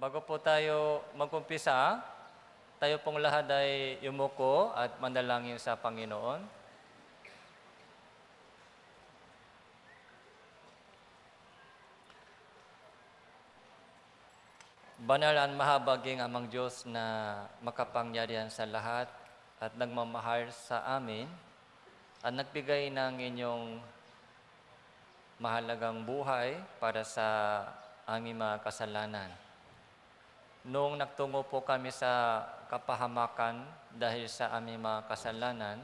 Bago po tayo magumpisa, tayo pong lahat ay yumuko at manalangin sa Panginoon. Banal at mahabaging amang Diyos na makapangyarihan sa lahat at nagmamahal sa amin at nagbigay ng inyong mahalagang buhay para sa aming mga kasalanan. Noong nagtungo po kami sa kapahamakan dahil sa aming mga kasalanan,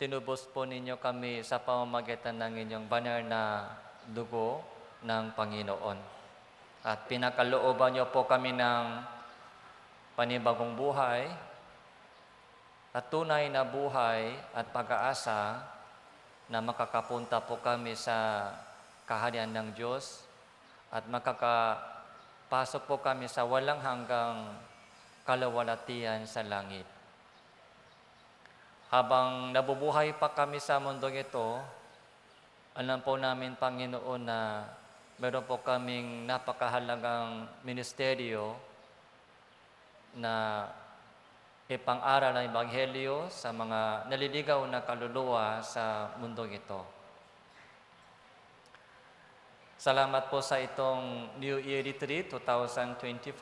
tinubos po ninyo kami sa pamamagitan ng inyong banal na dugo ng Panginoon. At pinakalooban niyo po kami ng panibagong buhay at tunay na buhay at pag-aasa na makakapunta po kami sa kaharian ng Diyos at makakapasok po kami sa walang hanggang kalawalatian sa langit. Habang nabubuhay pa kami sa mundong ito, alam po namin, Panginoon, na meron po kaming napakahalagang ministeryo na ipang-aral ang Ebanghelyo sa mga naliligaw na kaluluwa sa mundong ito. Salamat po sa itong New Year Retreat 2024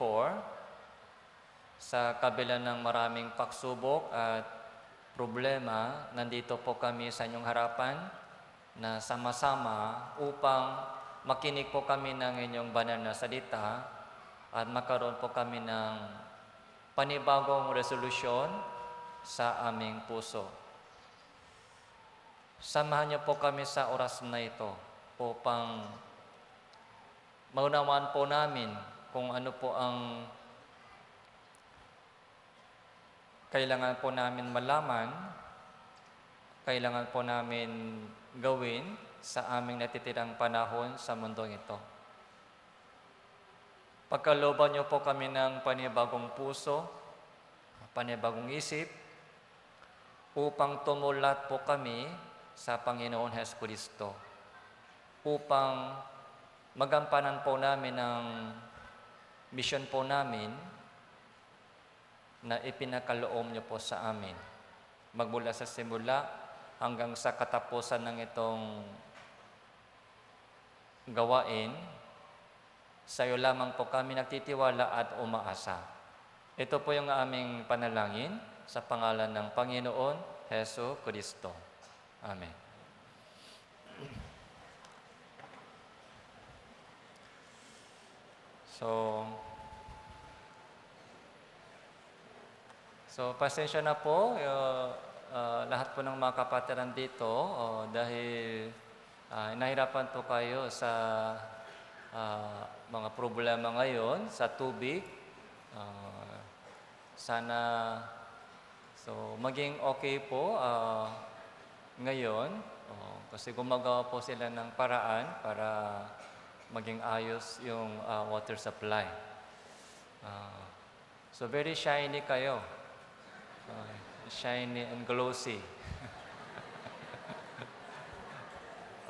sa kabila ng maraming pagsubok at problema, nandito po kami sa inyong harapan na sama-sama upang makinig po kami ng inyong banal na salita at makaroon po kami ng panibagong resolusyon sa aming puso. Samahan niyo po kami sa oras na ito upang maunawaan po namin kung ano po ang kailangan po namin malaman, kailangan po namin gawin sa aming natitirang panahon sa mundong ito. Pagkaloban niyo po kami ng panibagong puso, panibagong isip, upang tumulat po kami sa Panginoon Hesus upang magampanan po namin ang mission po namin na ipinakaloob niyo po sa amin. Magmula sa simula hanggang sa katapusan ng itong gawain, sa iyo lamang po kami nagtitiwala at umaasa. Ito po yung aming panalangin sa pangalan ng Panginoon, Heso Kristo. Amen. So, so pasensya na po uh, uh, lahat po ng mga kapatiran dito uh, dahil uh, nahirapan po kayo sa uh, mga problema ngayon sa tubig. Uh, sana so maging okay po uh, ngayon uh, kasi gumagawa po sila ng paraan para maging ayos yung uh, water supply. Uh, so very shiny kayo. Uh, shiny and glossy.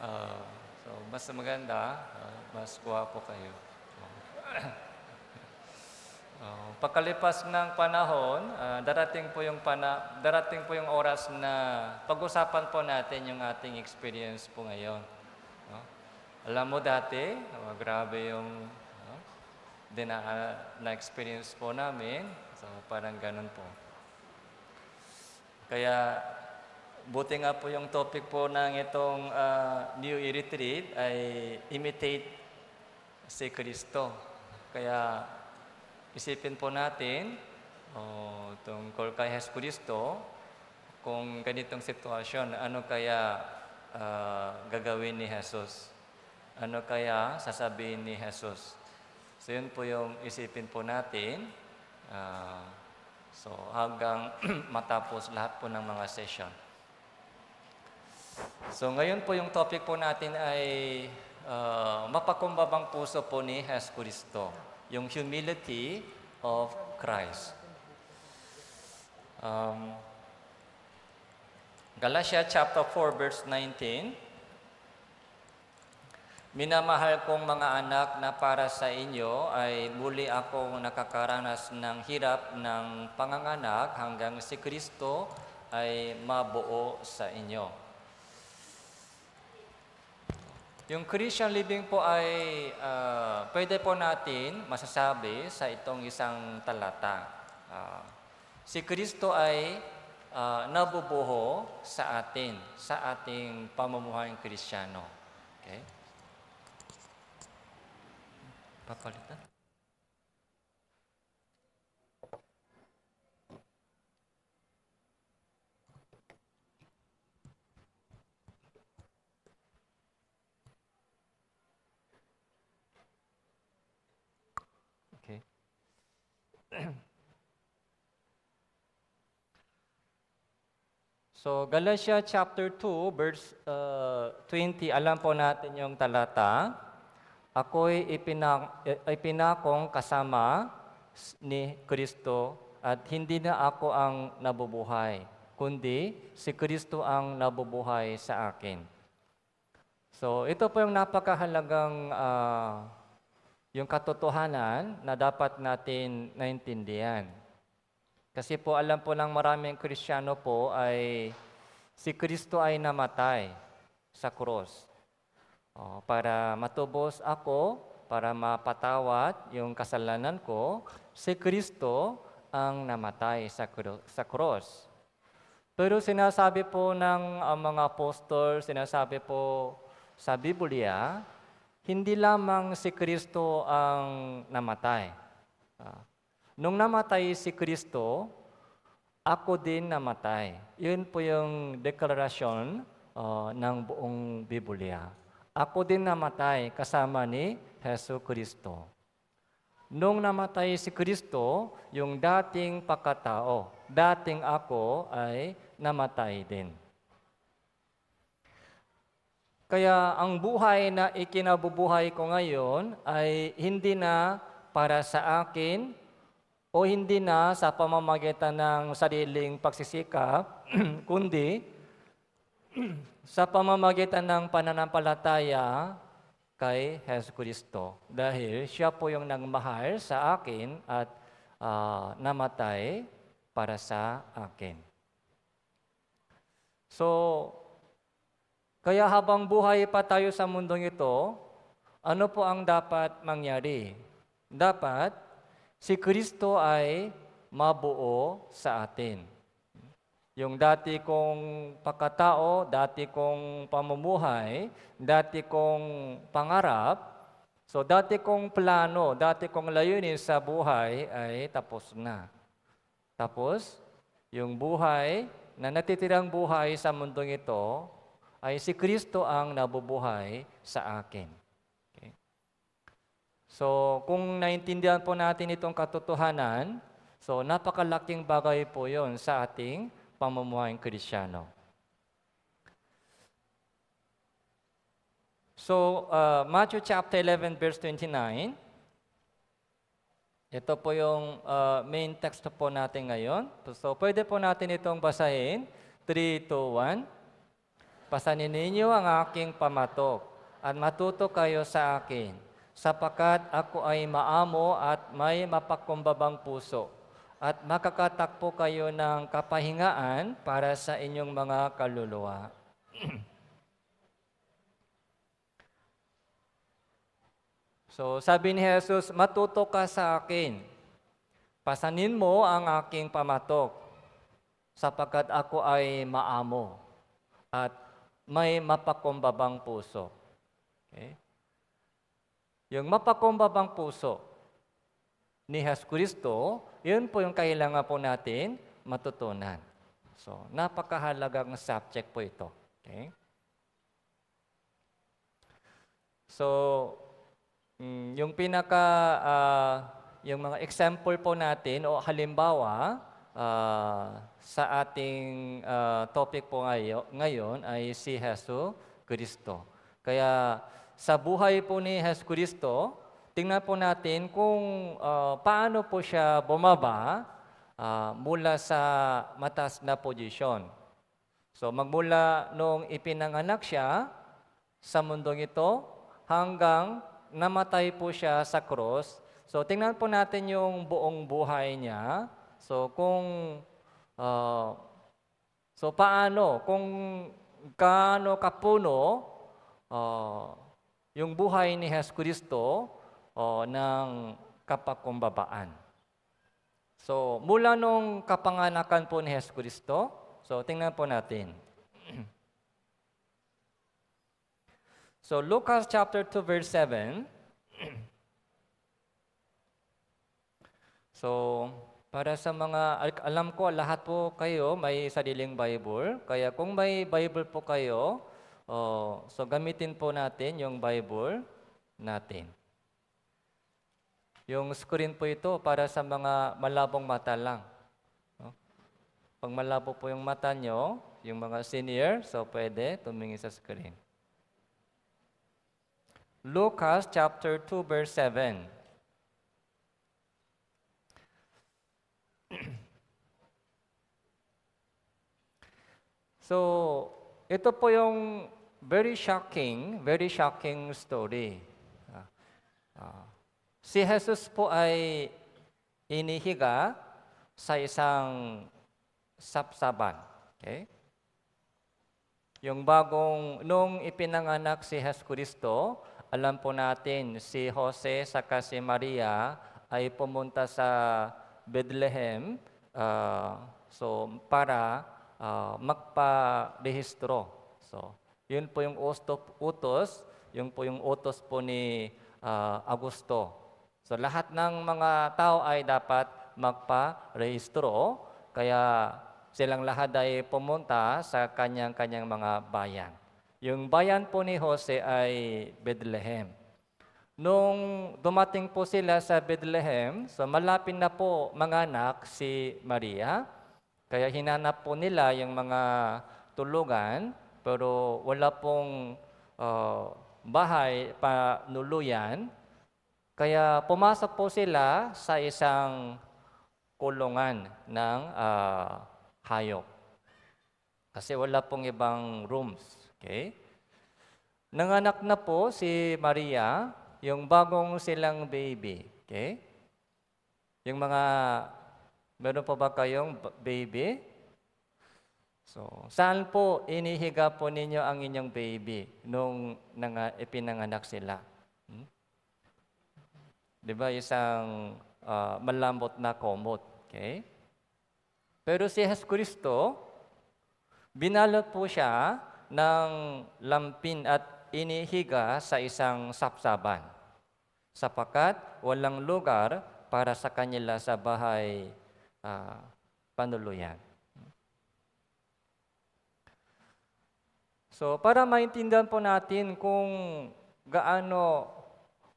uh, so mas maganda, uh, mas guwapo kayo. uh, pagkalipas ng panahon, uh, darating po yung pana, darating po yung oras na pag-usapan po natin yung ating experience po ngayon. Alam mo dati, oh, grabe yung oh, na-experience po namin. So, parang ganun po. Kaya, buti nga po yung topic po ng itong uh, New Year Retreat ay imitate si Kristo. Kaya, isipin po natin oh, tungkol kay Jesus Kristo, kung ganitong sitwasyon, ano kaya uh, gagawin ni Jesus? Ano kaya sasabihin ni Jesus? So yun po yung isipin po natin. Uh, so hanggang matapos lahat po ng mga session. So ngayon po yung topic po natin ay uh, mapakumbabang puso po ni Jesus Kristo. Yung humility of Christ. Um, Galatia chapter 4 verse 19 Minamahal kong mga anak na para sa inyo ay muli akong nakakaranas ng hirap ng panganganak hanggang si Kristo ay mabuo sa inyo. Yung Christian living po ay uh, pwede po natin masasabi sa itong isang talata. Uh, si Kristo ay uh, nabubuho sa atin, sa ating pamumuhay Kristiyano. Okay? Papalitan. Okay. so Galatia chapter 2 verse uh, 20, alam po natin yung talata ako'y ipinak, e, ipinakong kasama ni Kristo at hindi na ako ang nabubuhay, kundi si Kristo ang nabubuhay sa akin. So ito po yung napakahalagang uh, yung katotohanan na dapat natin naintindihan. Kasi po alam po ng maraming Kristiyano po ay si Kristo ay namatay sa cross. Oh, para matubos ako, para mapatawad yung kasalanan ko, si Kristo ang namatay sa, kru- sa cross. Pero sinasabi po ng uh, mga apostol, sinasabi po sa Biblia, hindi lamang si Kristo ang namatay. Uh, nung namatay si Kristo, ako din namatay. Yun po yung deklarasyon uh, ng buong Biblia. Ako din namatay kasama ni Heso Kristo. Nung namatay si Kristo, yung dating pakatao, dating ako ay namatay din. Kaya ang buhay na ikinabubuhay ko ngayon ay hindi na para sa akin o hindi na sa pamamagitan ng sariling pagsisikap, kundi sa pamamagitan ng pananampalataya kay Jesus Kristo dahil siya po yung nagmahal sa akin at uh, namatay para sa akin. So, kaya habang buhay pa tayo sa mundong ito, ano po ang dapat mangyari? Dapat si Kristo ay mabuo sa atin. Yung dati kong pagkatao, dati kong pamumuhay, dati kong pangarap, so dati kong plano, dati kong layunin sa buhay ay tapos na. Tapos, yung buhay na natitirang buhay sa mundong ito ay si Kristo ang nabubuhay sa akin. Okay. So, kung naintindihan po natin itong katotohanan, so napakalaking bagay po yon sa ating pamumuhayang Krisyano. So, uh, Matthew chapter 11 verse 29, ito po yung uh, main text po natin ngayon. So, pwede po natin itong basahin. 3, 2, 1. Pasanin ninyo ang aking pamatok at matuto kayo sa akin, sapakat ako ay maamo at may mapagkumbabang puso at makakatakpo kayo ng kapahingaan para sa inyong mga kaluluwa. so sabi ni Jesus, matuto ka sa akin. Pasanin mo ang aking pamatok sapagkat ako ay maamo at may mapakumbabang puso. Okay? Yung mapakumbabang puso, ni Jesus Kristo, yun po yung kailangan po natin matutunan. So, napakahalagang subject po ito. Okay? So, mm, yung pinaka, uh, yung mga example po natin o halimbawa uh, sa ating uh, topic po ngayon, ngayon ay si Jesus Kristo. Kaya sa buhay po ni Jesus Kristo, tingnan po natin kung uh, paano po siya bumaba uh, mula sa matas na posisyon. So magmula nung ipinanganak siya sa mundong ito hanggang namatay po siya sa cross. So tingnan po natin yung buong buhay niya. So kung uh, so paano kung gaano kapuno uh, yung buhay ni Jesus Kristo o, ng kapakumbabaan. So, mula nung kapanganakan po ni Jesus Kristo, so tingnan po natin. so, Lucas chapter 2 verse 7. so, para sa mga, alam ko lahat po kayo may sariling Bible. Kaya kung may Bible po kayo, oh, so gamitin po natin yung Bible natin. Yung screen po ito para sa mga malabong mata lang. No? Pag malabo po yung mata nyo, yung mga senior, so pwede tumingin sa screen. Lucas chapter 2 verse 7. so, ito po yung very shocking, very shocking story. Uh, uh, Si Jesus po ay inihiga sa isang sapsaban. Okay? Yung bagong, nung ipinanganak si Jesus Kristo, alam po natin si Jose sa si Maria ay pumunta sa Bethlehem uh, so para uh, magparehistro. So, yun po yung utos, yung po yung utos po ni uh, Augusto So lahat ng mga tao ay dapat magpa-rehistro, kaya silang lahat ay pumunta sa kanyang-kanyang mga bayan. Yung bayan po ni Jose ay Bethlehem. Nung dumating po sila sa Bethlehem, so malapit na po mga anak si Maria, kaya hinanap po nila yung mga tulugan, pero wala pong uh, bahay panuluyan, kaya pumasok po sila sa isang kulungan ng uh, hayop. Kasi wala pong ibang rooms. Okay? Nanganak na po si Maria, yung bagong silang baby. Okay? Yung mga, meron pa ba kayong baby? So, saan po inihiga po ninyo ang inyong baby nung nang, ipinanganak sila? 'Di ba? Isang uh, malambot na komot. Okay? Pero si Jesus Kristo, binalot po siya ng lampin at inihiga sa isang sapsaban sapakat walang lugar para sa kanila sa bahay uh, panuluyan. So, para maintindihan po natin kung gaano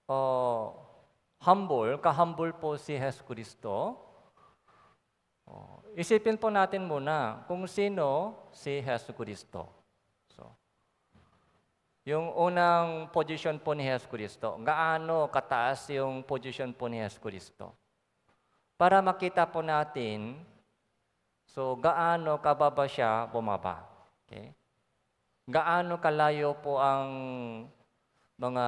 uh, humble, ka-humble po si Jesus Kristo. Oh, isipin po natin muna kung sino si Jesus Kristo. So, yung unang position po ni Jesus Kristo, gaano kataas yung position po ni Jesus Kristo. Para makita po natin, so gaano kababa siya bumaba. Okay? Gaano kalayo po ang mga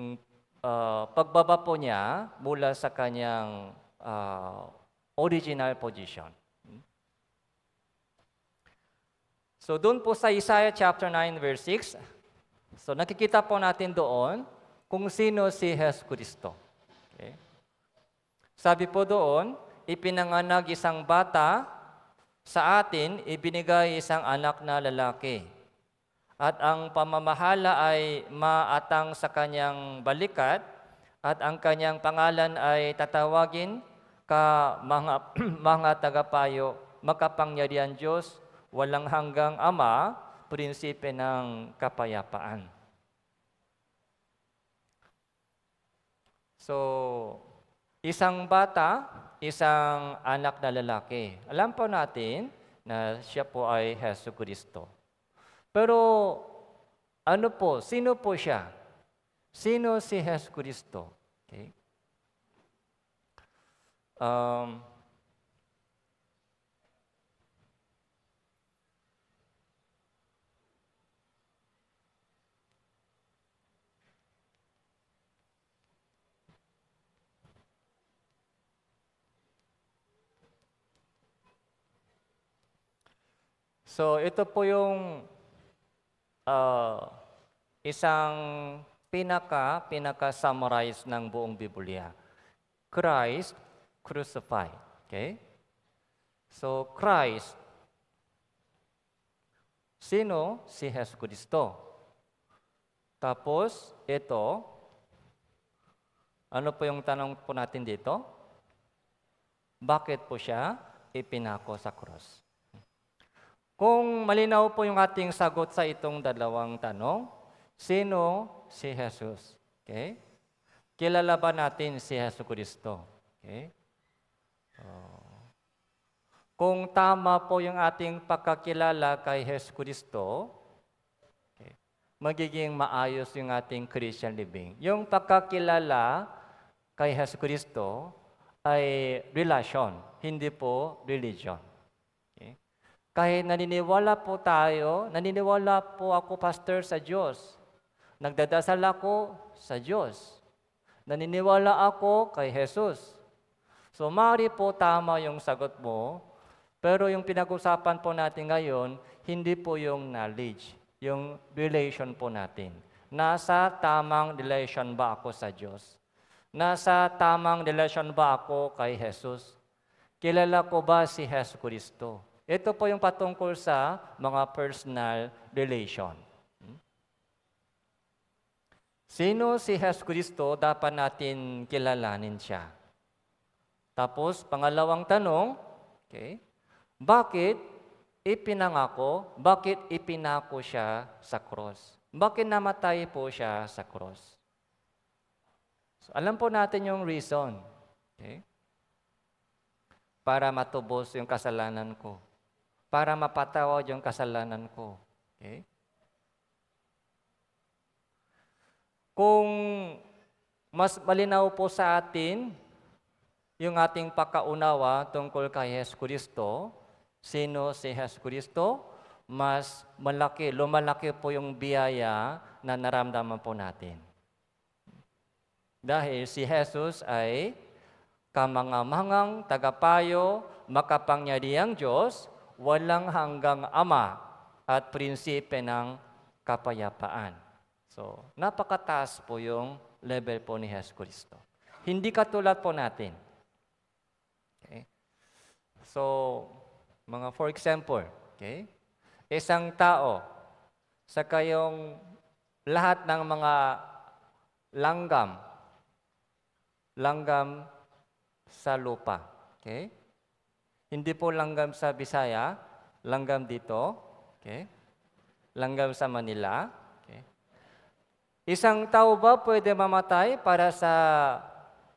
yung uh, pagbaba po niya mula sa kanyang uh, original position. Hmm? So doon po sa Isaiah chapter 9 verse 6, so nakikita po natin doon kung sino si Jesus Kristo. Okay. Sabi po doon, ipinanganak isang bata sa atin, ibinigay isang anak na lalaki at ang pamamahala ay maatang sa kanyang balikat at ang kanyang pangalan ay tatawagin ka mga, mga tagapayo, makapangyarihan Diyos, walang hanggang Ama, prinsipe ng kapayapaan. So, isang bata, isang anak na lalaki. Alam po natin na siya po ay Heso Kristo. Pero ano po, sino po siya? Sino si Jesus Kristo? Okay? Um, So ito po yung uh, isang pinaka, pinaka-summarize ng buong Biblia. Christ crucified. Okay? So, Christ, sino? Si Jesus Cristo. Tapos, ito, ano po yung tanong po natin dito? Bakit po siya ipinako sa cross? Kung malinaw po yung ating sagot sa itong dalawang tanong, sino si Jesus? Okay? Kilala ba natin si Jesus Kristo? Okay? Oh. Kung tama po yung ating pagkakilala kay Jesus Kristo, okay, magiging maayos yung ating Christian living. Yung pagkakilala kay Jesus Kristo ay relasyon, hindi po religion. Kahit naniniwala po tayo, naniniwala po ako, Pastor, sa Diyos. Nagdadasal ako sa Diyos. Naniniwala ako kay Jesus. So, mari po tama yung sagot mo, pero yung pinag-usapan po natin ngayon, hindi po yung knowledge, yung relation po natin. Nasa tamang relation ba ako sa Diyos? Nasa tamang relation ba ako kay Jesus? Kilala ko ba si Jesus Kristo? Ito po yung patungkol sa mga personal relation. Hmm? Sino si Jesus Kristo, dapat natin kilalanin siya. Tapos, pangalawang tanong, okay, bakit ipinangako, bakit ipinako siya sa cross? Bakit namatay po siya sa cross? So, alam po natin yung reason. Okay? Para matubos yung kasalanan ko para mapatawad yung kasalanan ko. Okay? Kung mas malinaw po sa atin yung ating pakaunawa tungkol kay Jesus Kristo, sino si Jesus Kristo, mas malaki, lumalaki po yung biyaya na naramdaman po natin. Dahil si Jesus ay kamangamangang tagapayo, makapangyariang Diyos, walang hanggang ama at prinsipe ng kapayapaan. So, napakataas po yung level po ni Jesus Kristo. Hindi katulad po natin. Okay? So, mga for example, okay? isang tao sa kayong lahat ng mga langgam, langgam sa lupa. Okay? Hindi po langgam sa Bisaya, langgam dito, okay? langgam sa Manila. Okay? Isang tao ba pwede mamatay para sa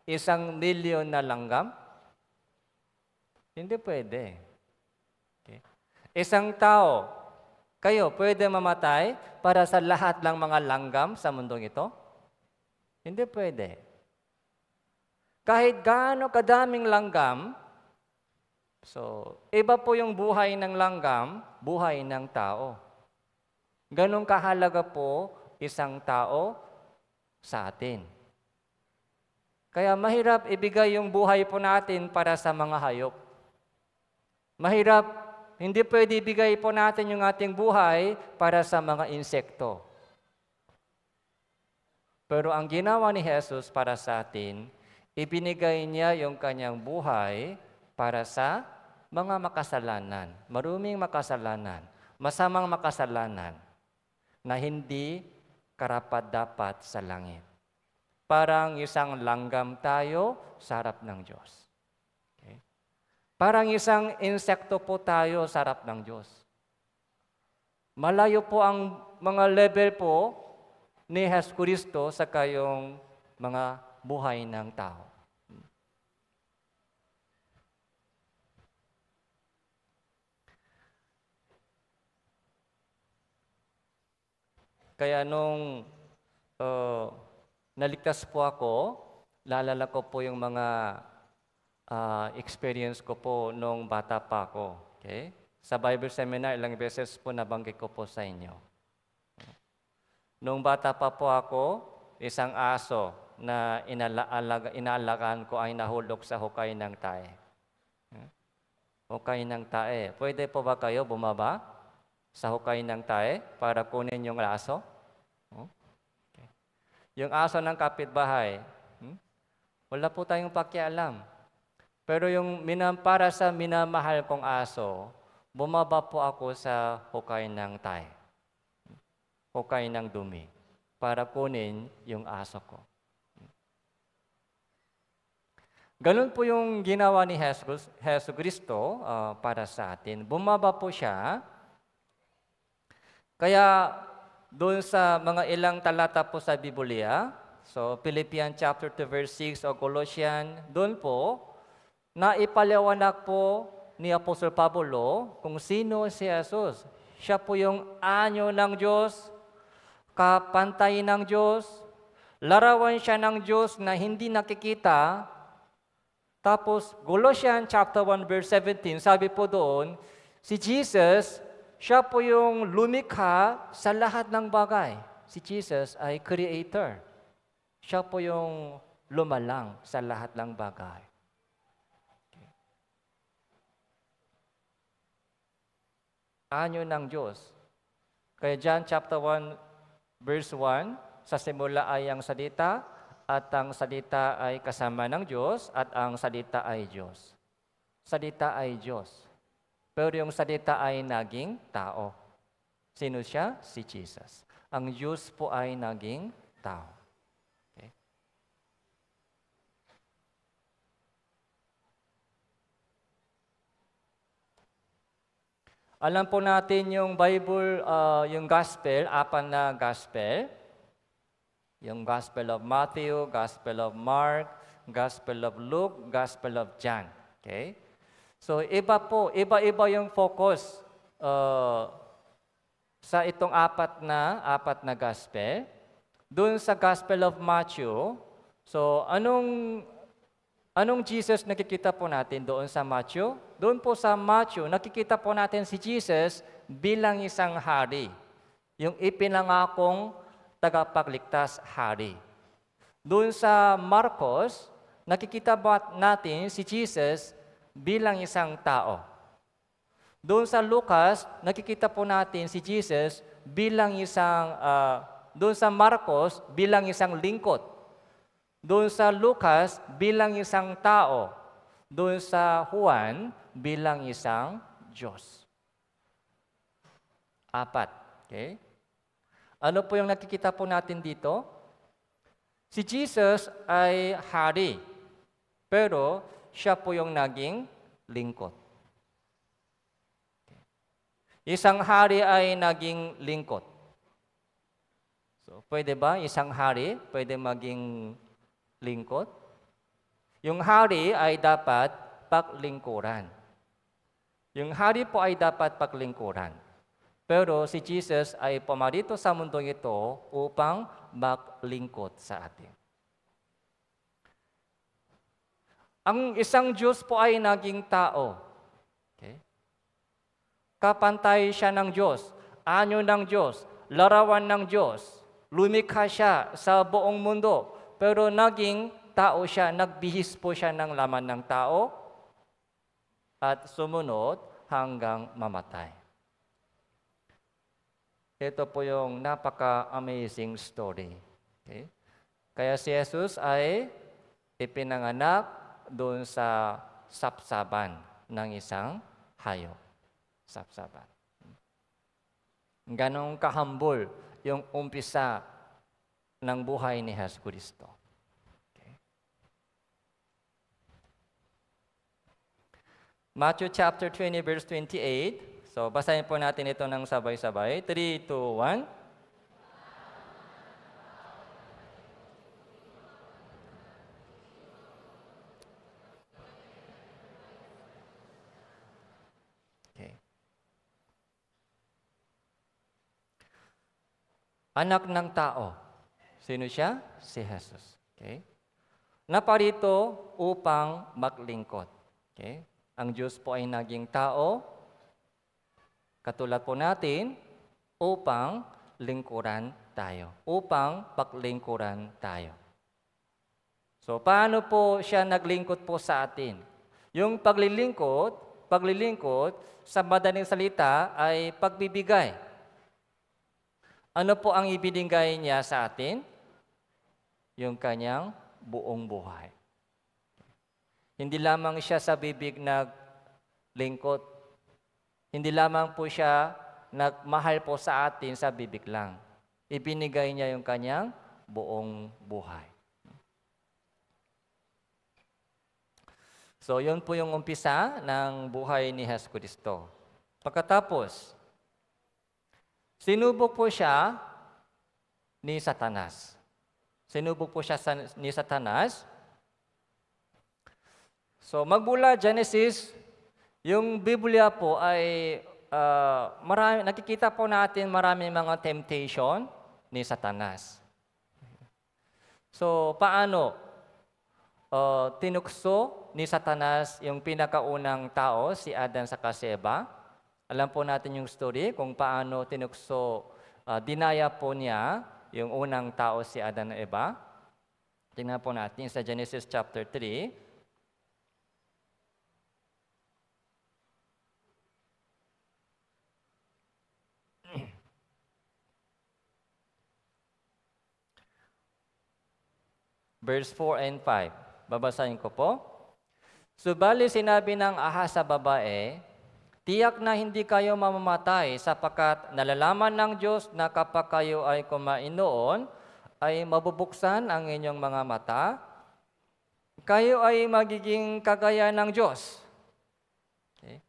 isang milyon na langgam? Hindi pwede. Okay? Isang tao, kayo, pwede mamatay para sa lahat ng mga langgam sa mundong ito? Hindi pwede. Kahit gaano kadaming langgam, So, iba po yung buhay ng langgam, buhay ng tao. Ganong kahalaga po isang tao sa atin. Kaya mahirap ibigay yung buhay po natin para sa mga hayop. Mahirap, hindi pwede ibigay po natin yung ating buhay para sa mga insekto. Pero ang ginawa ni Jesus para sa atin, ibinigay niya yung kanyang buhay para sa mga makasalanan, maruming makasalanan, masamang makasalanan na hindi karapat-dapat sa langit. Parang isang langgam tayo sa harap ng Diyos. Okay? Parang isang insekto po tayo sa harap ng Diyos. Malayo po ang mga level po ni Jesus Kristo sa kayong mga buhay ng tao. Kaya nung uh, naligtas po ako, lalala ko po yung mga uh, experience ko po nung bata pa ako. Okay? Sa Bible Seminar, ilang beses po nabanggit ko po sa inyo. Nung bata pa po ako, isang aso na inaalaga, inaalagaan ko ay nahulog sa hukay ng tae. Hmm? Hukay ng tae. Pwede po ba kayo bumaba? sa hukay ng tae para kunin yung aso. Oh, okay. Yung aso ng kapitbahay, hmm? wala po tayong pakialam. Pero yung minam, para sa minamahal kong aso, bumaba po ako sa hukay ng tae. Hukay ng dumi para kunin yung aso ko. Ganun po yung ginawa ni Jesus Kristo uh, ah, para sa atin. Bumaba po siya kaya doon sa mga ilang talata po sa Biblia, so Philippians chapter 2 verse 6 o Colossians, doon po, naipaliwanag po ni Apostle Pablo kung sino si Jesus. Siya po yung anyo ng Diyos, kapantay ng Diyos, larawan siya ng Diyos na hindi nakikita. Tapos, Colossians chapter 1 verse 17, sabi po doon, si Jesus siya po yung lumikha sa lahat ng bagay. Si Jesus ay creator. Siya po yung lumalang sa lahat ng bagay. Okay. Anyo ng Diyos. Kaya John chapter 1 verse 1, sa simula ay ang salita at ang salita ay kasama ng Diyos at ang salita ay Diyos. Salita ay Diyos. Pero yung salita ay naging tao. Sino siya? Si Jesus. Ang Diyos po ay naging tao. Okay. Alam po natin yung Bible, uh, yung Gospel, apat na Gospel. Yung Gospel of Matthew, Gospel of Mark, Gospel of Luke, Gospel of John. Okay? So iba po, iba-iba yung focus uh, sa itong apat na apat na gospel. Doon sa Gospel of Matthew, so anong anong Jesus nakikita po natin doon sa Matthew? Doon po sa Matthew, nakikita po natin si Jesus bilang isang hari. Yung ipinangakong tagapagligtas hari. Doon sa Marcos, nakikita ba natin si Jesus bilang isang tao. Doon sa Lucas, nakikita po natin si Jesus bilang isang, uh, doon sa Marcos, bilang isang lingkod. Doon sa Lucas, bilang isang tao. Doon sa Juan, bilang isang Diyos. Apat. Okay? Ano po yung nakikita po natin dito? Si Jesus ay hari, pero siya po yung naging lingkod. Isang hari ay naging lingkod. So, pwede ba isang hari pwede maging lingkod? Yung hari ay dapat paklingkuran. Yung hari po ay dapat paklingkuran. Pero si Jesus ay pumarito sa mundong ito upang maglingkod sa atin. Ang isang Diyos po ay naging tao. Okay? Kapantay siya ng Diyos, anyo ng Diyos, larawan ng Diyos. Lumikha siya sa buong mundo, pero naging tao siya, nagbihis po siya ng laman ng tao at sumunod hanggang mamatay. Ito po yung napaka-amazing story. Okay? Kaya si Jesus ay ipinanganak doon sa sapsaban ng isang hayop. Sapsaban. Ganong kahambol yung umpisa ng buhay ni Jesus Kristo. Okay. Matthew chapter 20 verse 28. So basahin po natin ito ng sabay-sabay. 3 to 1. Anak ng tao. Sino siya? Si Jesus. Okay? Naparito upang maglingkod. Okay? Ang Diyos po ay naging tao, katulad po natin, upang lingkuran tayo. Upang paglingkuran tayo. So, paano po siya naglingkod po sa atin? Yung paglilingkod, paglilingkod, sa madaling salita ay pagbibigay. Ano po ang ibinigay niya sa atin? Yung kanyang buong buhay. Hindi lamang siya sa bibig naglingkot. Hindi lamang po siya nagmahal po sa atin sa bibig lang. Ibinigay niya yung kanyang buong buhay. So, yun po yung umpisa ng buhay ni Jesus Kristo. Pagkatapos, Sinubok po siya ni Satanas. Sinubok po siya ni Satanas. So magbula Genesis, yung Biblia po ay uh, marami, nakikita po natin maraming mga temptation ni Satanas. So paano? Uh, tinukso ni Satanas yung pinakaunang tao, si Adan sa Kaseba. Alam po natin yung story kung paano tinukso, uh, dinaya po niya yung unang tao si Adan na Eva. Tingnan po natin sa Genesis chapter 3. Verse 4 and 5. Babasahin ko po. Subali sinabi ng aha sa babae, Tiyak na hindi kayo mamamatay sapakat nalalaman ng Diyos na kapag kayo ay kumain noon, ay mabubuksan ang inyong mga mata, kayo ay magiging kagaya ng Diyos. Okay.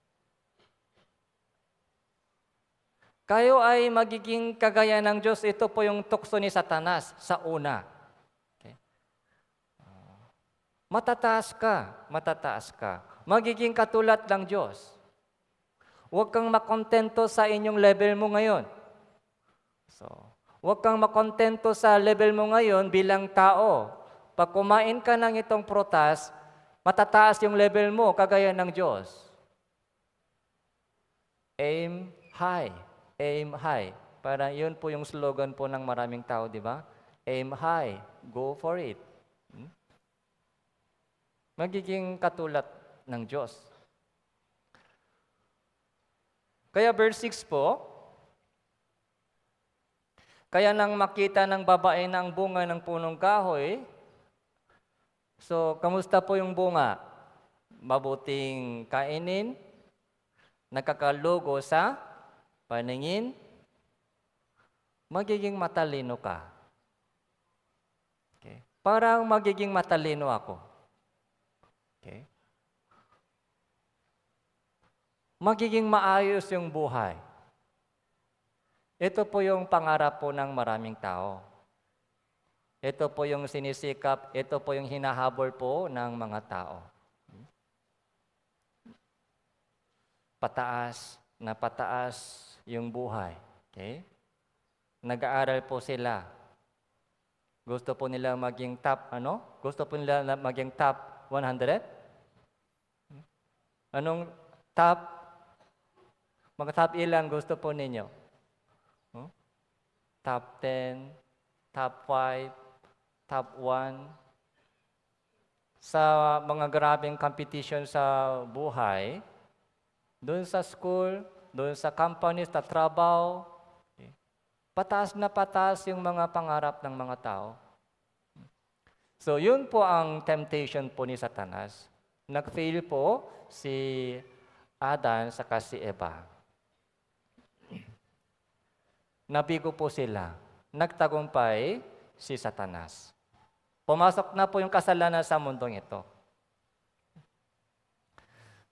Kayo ay magiging kagaya ng Diyos. Ito po yung tukso ni Satanas sa una. Okay. Ah, matataas ka, matataas ka. Magiging katulad ng Diyos. Huwag kang makontento sa inyong level mo ngayon. So, huwag kang makontento sa level mo ngayon bilang tao. Pag kumain ka ng itong protas, matataas yung level mo kagaya ng Diyos. Aim high. Aim high. Para yun po yung slogan po ng maraming tao, di ba? Aim high. Go for it. Hmm? Magiging katulad ng Diyos. Kaya verse 6 po, Kaya nang makita ng babae na ang bunga ng punong kahoy, so kamusta po yung bunga? Mabuting kainin, nakakalugo sa paningin, magiging matalino ka. Okay. Parang magiging matalino ako. Okay. magiging maayos yung buhay. Ito po yung pangarap po ng maraming tao. Ito po yung sinisikap, ito po yung hinahabol po ng mga tao. Pataas na pataas yung buhay. Okay? Nag-aaral po sila. Gusto po nila maging top, ano? Gusto po nila maging top 100? Anong top mga top ilang gusto po ninyo? Hmm? Top 10, top 5, top 1. Sa mga grabing competition sa buhay, doon sa school, doon sa company, sa trabaho, eh, pataas na pataas yung mga pangarap ng mga tao. So yun po ang temptation po ni Satanas. Nag-fail po si Adan sa kasi Eva. Nabigo po sila. Nagtagumpay si Satanas. Pumasok na po yung kasalanan sa mundong ito.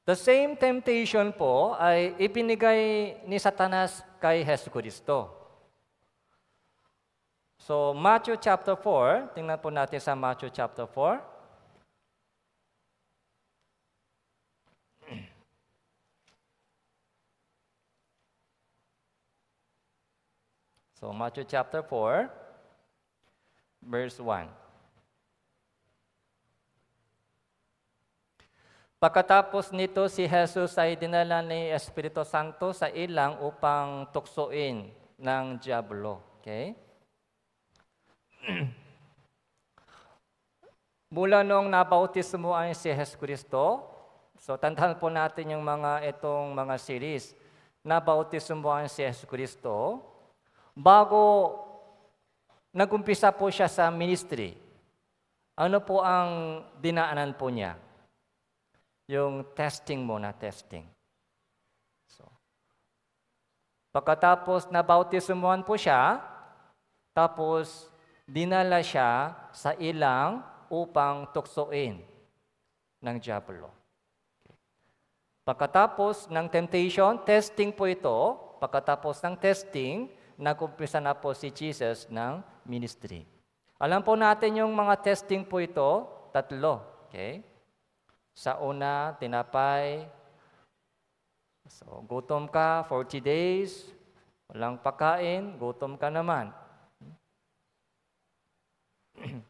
The same temptation po ay ipinigay ni Satanas kay Jesus Kristo. So Matthew chapter 4, tingnan po natin sa Matthew chapter 4. So Matthew chapter 4, verse 1. Pagkatapos nito, si Jesus ay dinala ni Espiritu Santo sa ilang upang tuksoin ng Diablo. Okay? Mula noong nabautismo ay si Jesus Kristo, so tantahan po natin yung mga itong mga series. Nabautismo ang si Jesus Kristo, bago nagumpisa po siya sa ministry, ano po ang dinaanan po niya? Yung testing mo na testing. So, pagkatapos na bautisomuhan po siya, tapos dinala siya sa ilang upang tuksoin ng Diablo. Pagkatapos ng temptation, testing po ito. Pagkatapos ng testing, nag na po si Jesus ng ministry. Alam po natin yung mga testing po ito, tatlo. Okay? Sa una, tinapay. So, gutom ka, 40 days. Walang pagkain, gutom ka naman.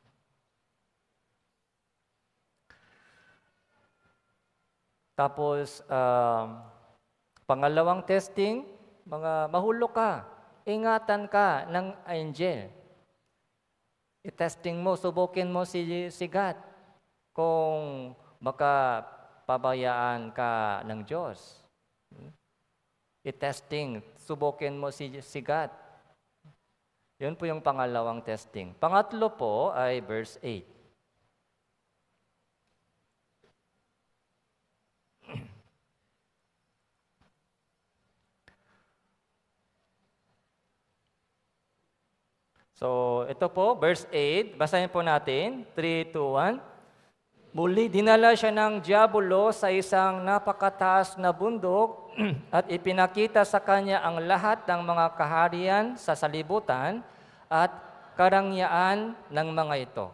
Tapos, um, pangalawang testing, mga mahulog ka ingatan ka ng angel. I-testing mo, subukin mo si, si God kung baka pabayaan ka ng Diyos. I-testing, subukin mo si, si God. Yun po yung pangalawang testing. Pangatlo po ay verse 8. So, ito po, verse 8. Basahin po natin. 3, 2, 1. Muli dinala siya ng Diabolo sa isang napakataas na bundok at ipinakita sa kanya ang lahat ng mga kaharian sa salibutan at karangyaan ng mga ito.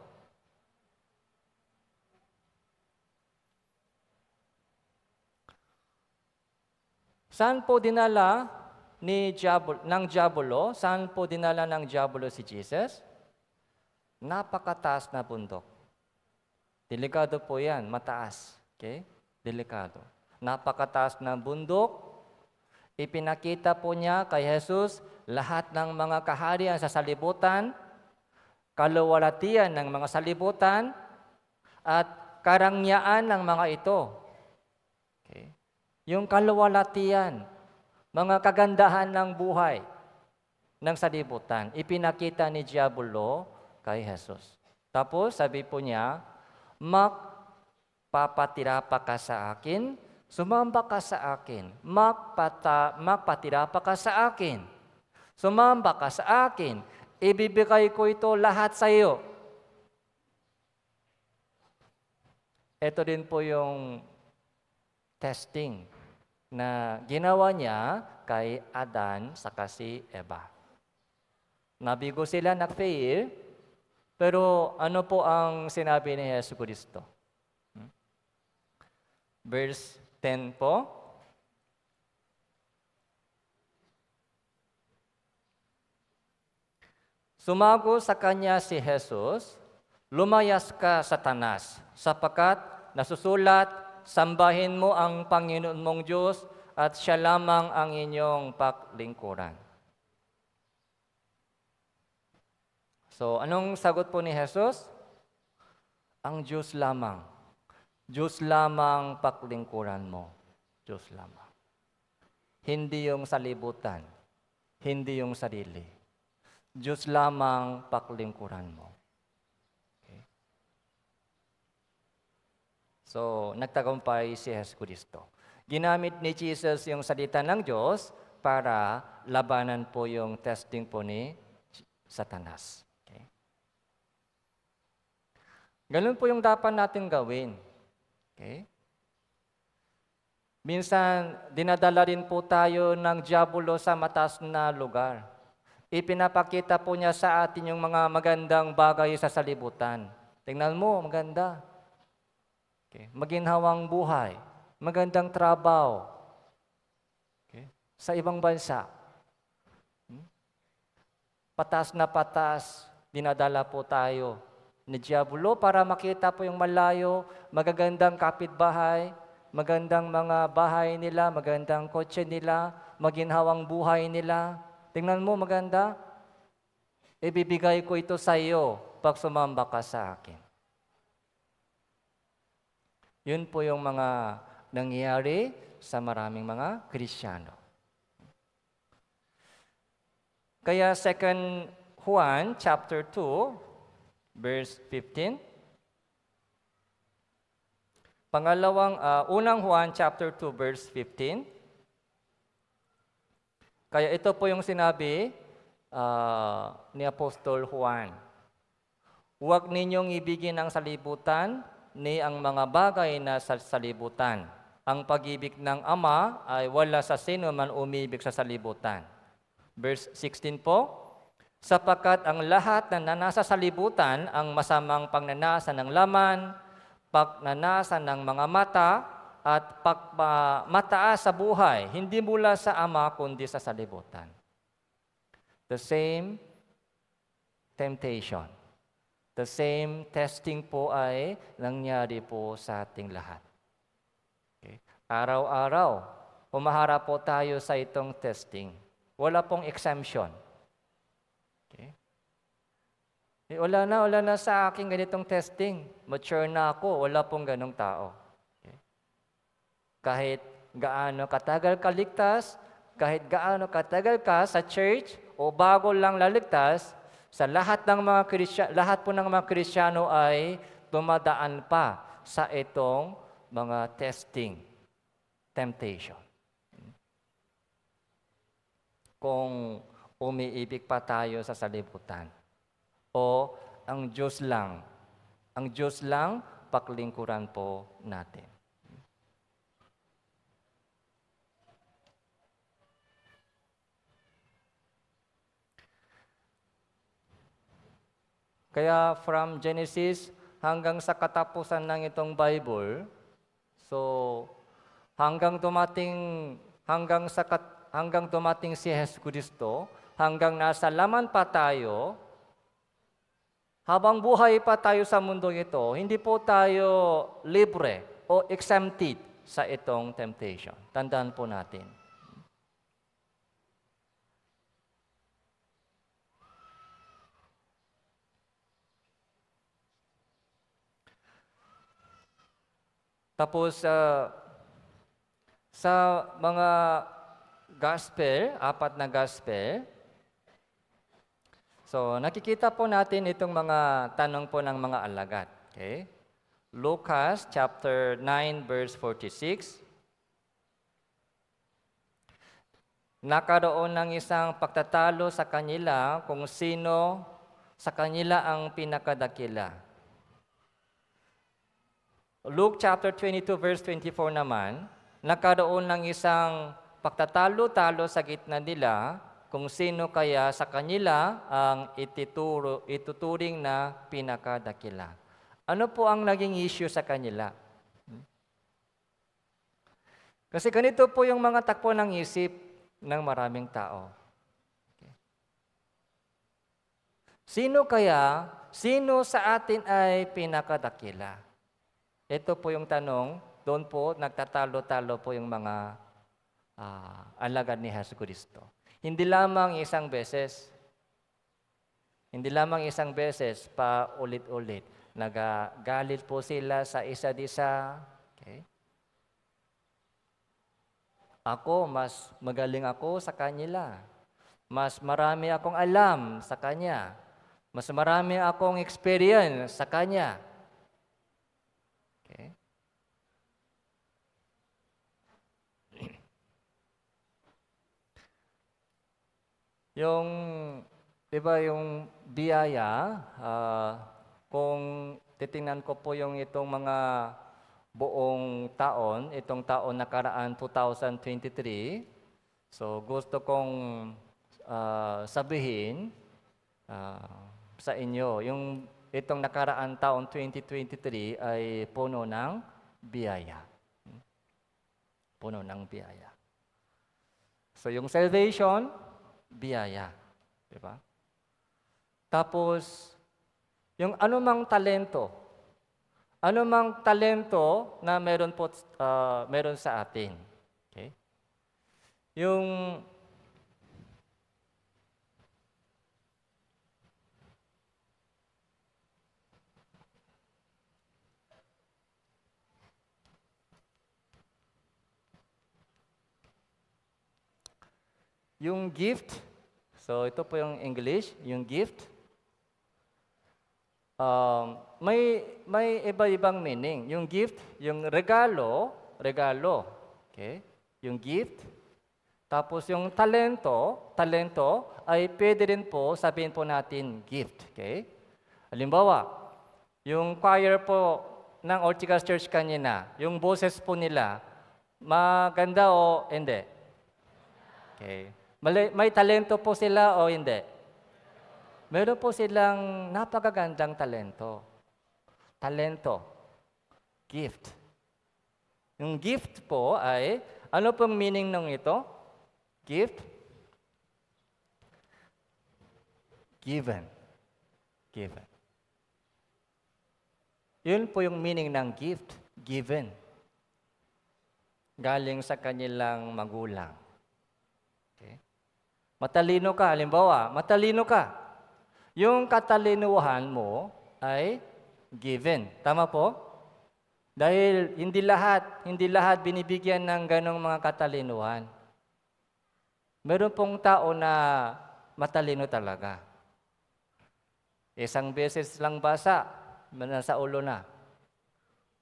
Saan po dinala ni Diabol, ng Diabolo, saan po dinala ng Diabolo si Jesus? Napakataas na bundok. Delikado po yan, mataas. Okay? Delikado. Napakataas na bundok. Ipinakita po niya kay Jesus lahat ng mga kaharian sa salibutan, kaluwalatian ng mga salibutan, at karangyaan ng mga ito. Okay? Yung kaluwalatian, mga kagandahan ng buhay ng salibutan. Ipinakita ni Diablo kay Jesus. Tapos sabi po niya, Mak, papatira pa ka sa akin, sumamba ka sa akin, magpata, magpatira pa ka sa akin, sumamba ka sa akin, ibibigay ko ito lahat sa iyo. Ito din po yung testing na ginawa niya kay Adan sa kasi Eva. Nabigo sila nag-fail, pero ano po ang sinabi ni Yesu Kristo? Hmm? Verse 10 po. Sumago sa kanya si Jesus, lumayas ka, Satanas, sapakat nasusulat sambahin mo ang Panginoon mong Diyos at siya lamang ang inyong paklingkuran. So, anong sagot po ni Jesus? Ang Diyos lamang. Diyos lamang paklingkuran mo. Diyos lamang. Hindi yung salibutan. Hindi yung sarili. Diyos lamang paklingkuran mo. So, nagtagumpay si Jesus Kristo. Ginamit ni Jesus yung salita ng Diyos para labanan po yung testing po ni Satanas. Okay? Ganun po yung dapat natin gawin. Okay? Minsan, dinadala rin po tayo ng Diabolo sa matas na lugar. Ipinapakita po niya sa atin yung mga magandang bagay sa salibutan. Tingnan mo, maganda. Okay. Maginhawang buhay, magandang trabaho okay. sa ibang bansa. Hmm? Patas na patas, dinadala po tayo ni Diablo para makita po yung malayo, magagandang kapitbahay, magandang mga bahay nila, magandang kotse nila, maginhawang buhay nila. Tingnan mo, maganda. Ibibigay ko ito sa iyo pag sumamba ka sa akin. Yun po yung mga nangyayari sa maraming mga Krisyano. Kaya 2 Juan chapter 2 verse 15 Pangalawang uh, unang Juan chapter 2 verse 15 Kaya ito po yung sinabi uh, ni Apostol Juan Huwag ninyong ibigin ang salibutan ni ang mga bagay na sa salibutan. Ang pagibig ng Ama ay wala sa sino man umibig sa salibutan. Verse 16 po, sapagkat ang lahat na nanasa sa libutan, ang masamang pagnanasa ng laman, pagnanasa ng mga mata, at pagmataas sa buhay, hindi mula sa ama kundi sa salibutan. The same temptation. The same testing po ay nangyari po sa ating lahat. Okay? Araw-araw, humaharap po tayo sa itong testing. Wala pong exemption. Okay? Eh, wala na, wala na sa akin ganitong testing. Mature na ako, wala pong ganong tao. Okay? Kahit gaano katagal kaligtas, kahit gaano katagal ka sa church o bago lang laligtas, sa lahat ng mga Kristiyan, lahat po ng mga Kristiyano ay dumadaan pa sa itong mga testing, temptation. Kung umiibig pa tayo sa salibutan o ang Diyos lang, ang Diyos lang paklingkuran po natin. Kaya from Genesis hanggang sa katapusan ng itong Bible, so hanggang dumating hanggang sa kat, hanggang dumating si Jesus Kristo, hanggang nasa laman pa tayo, habang buhay pa tayo sa mundo ito, hindi po tayo libre o exempted sa itong temptation. Tandaan po natin. Tapos, uh, sa mga gospel, apat na gospel, so nakikita po natin itong mga tanong po ng mga alagat. Okay? Lucas chapter 9 verse 46. Nakaroon ng isang pagtatalo sa kanila kung sino sa kanila ang pinakadakila. Luke chapter 22 verse 24 naman, nagkaroon ng isang pagtatalo-talo sa gitna nila kung sino kaya sa kanila ang itituro, ituturing na pinakadakila. Ano po ang naging issue sa kanila? Kasi ganito po yung mga takpo ng isip ng maraming tao. Sino kaya, sino sa atin ay pinakadakila? Ito po yung tanong, doon po nagtatalo-talo po yung mga uh, alagad ni Jesus Kristo. Hindi lamang isang beses. Hindi lamang isang beses, pa ulit-ulit. Nagagalit po sila sa isa't isa. Okay? Ako, mas magaling ako sa kanila. Mas marami akong alam sa kanya. Mas marami akong experience sa kanya. Yung, di ba yung biyaya, uh, kung titingnan ko po yung itong mga buong taon, itong taon nakaraan 2023, so gusto kong uh, sabihin uh, sa inyo, yung itong nakaraan taon 2023 ay puno ng biyaya. Puno ng biyaya. So yung salvation, biyaya. Di ba? Tapos, yung anumang talento, anumang talento na meron, po, uh, meron sa atin. Okay? Yung Yung gift, so ito po yung English, yung gift. Um, may may iba-ibang meaning. Yung gift, yung regalo, regalo. Okay? Yung gift. Tapos yung talento, talento ay pwede rin po sabihin po natin gift. Okay? Halimbawa, yung choir po ng Ortigas Church kanina, yung boses po nila, maganda o hindi? Okay. May talento po sila o hindi? Meron po silang napakagandang talento. Talento. Gift. Yung gift po ay, ano pong meaning ng ito? Gift? Given. Given. Yun po yung meaning ng gift. Given. Galing sa kanilang magulang. Matalino ka. Halimbawa, matalino ka. Yung katalinuhan mo ay given. Tama po? Dahil hindi lahat, hindi lahat binibigyan ng ganong mga katalinuhan. Meron pong tao na matalino talaga. Isang beses lang basa, nasa ulo na.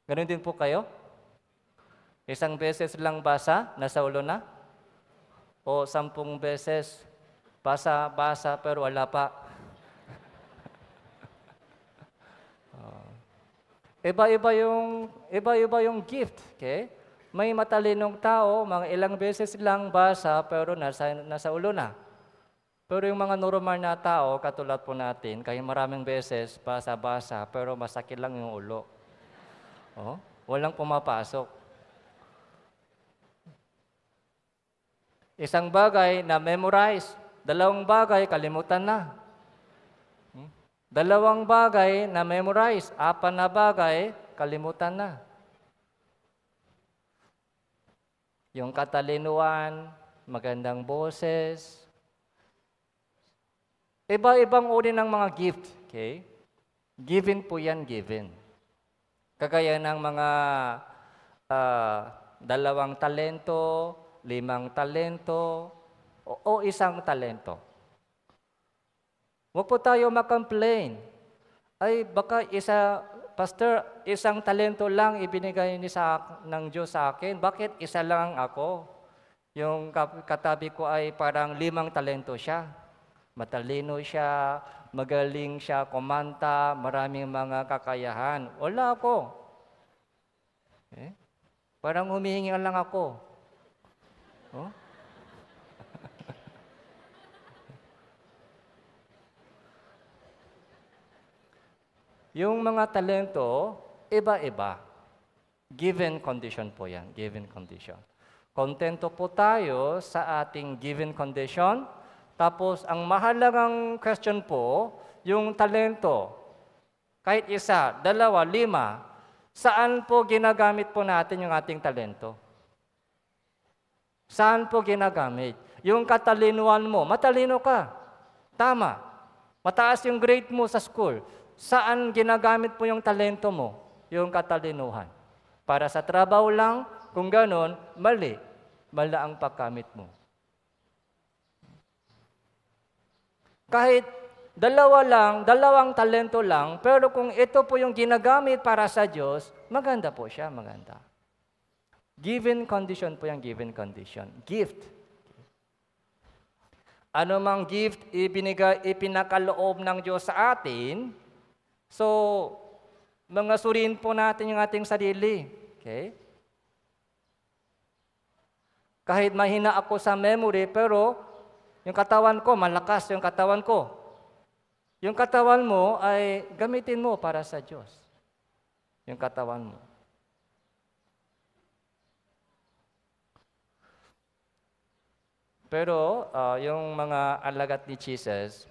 Ganun din po kayo? Isang beses lang basa, nasa ulo na? O sampung beses, Basa, basa, pero wala pa. Iba-iba ah. yung iba-iba yung gift, okay? May matalinong tao, mga ilang beses lang basa pero nasa nasa ulo na. Pero yung mga normal na tao, katulad po natin, kaya maraming beses basa-basa pero masakit lang yung ulo. Oh, walang pumapasok. Isang bagay na memorize, Dalawang bagay, kalimutan na. Dalawang bagay na memorize, apat na bagay, kalimutan na. Yung katalinuan, magandang boses, iba-ibang uri ng mga gift. Okay? Given po yan, given. Kagaya ng mga uh, dalawang talento, limang talento, o, o isang talento. Huwag po tayo makomplain. Ay, baka isa, Pastor, isang talento lang ibinigay ni sa, ng Diyos sa akin. Bakit isa lang ako? Yung katabi ko ay parang limang talento siya. Matalino siya, magaling siya kumanta, maraming mga kakayahan. Wala ako. Eh? Parang humihingi lang ako. Oh? Yung mga talento, iba-iba. Given condition po yan, given condition. Kontento po tayo sa ating given condition. Tapos, ang mahalagang question po, yung talento. Kahit isa, dalawa, lima, saan po ginagamit po natin yung ating talento? Saan po ginagamit? Yung katalinuan mo, matalino ka. Tama. Mataas yung grade mo sa school. Saan ginagamit po yung talento mo, yung katalinuhan? Para sa trabaho lang, kung ganon, mali. Mala ang pagkamit mo. Kahit dalawa lang, dalawang talento lang, pero kung ito po yung ginagamit para sa Diyos, maganda po siya, maganda. Given condition po yung given condition. Gift. Ano mang gift ibinigay, ipinakaloob ng Diyos sa atin, So, mga suriin po natin yung ating sarili. Okay? Kahit mahina ako sa memory, pero yung katawan ko, malakas yung katawan ko. Yung katawan mo ay gamitin mo para sa Diyos. Yung katawan mo. Pero uh, yung mga alagat ni Jesus,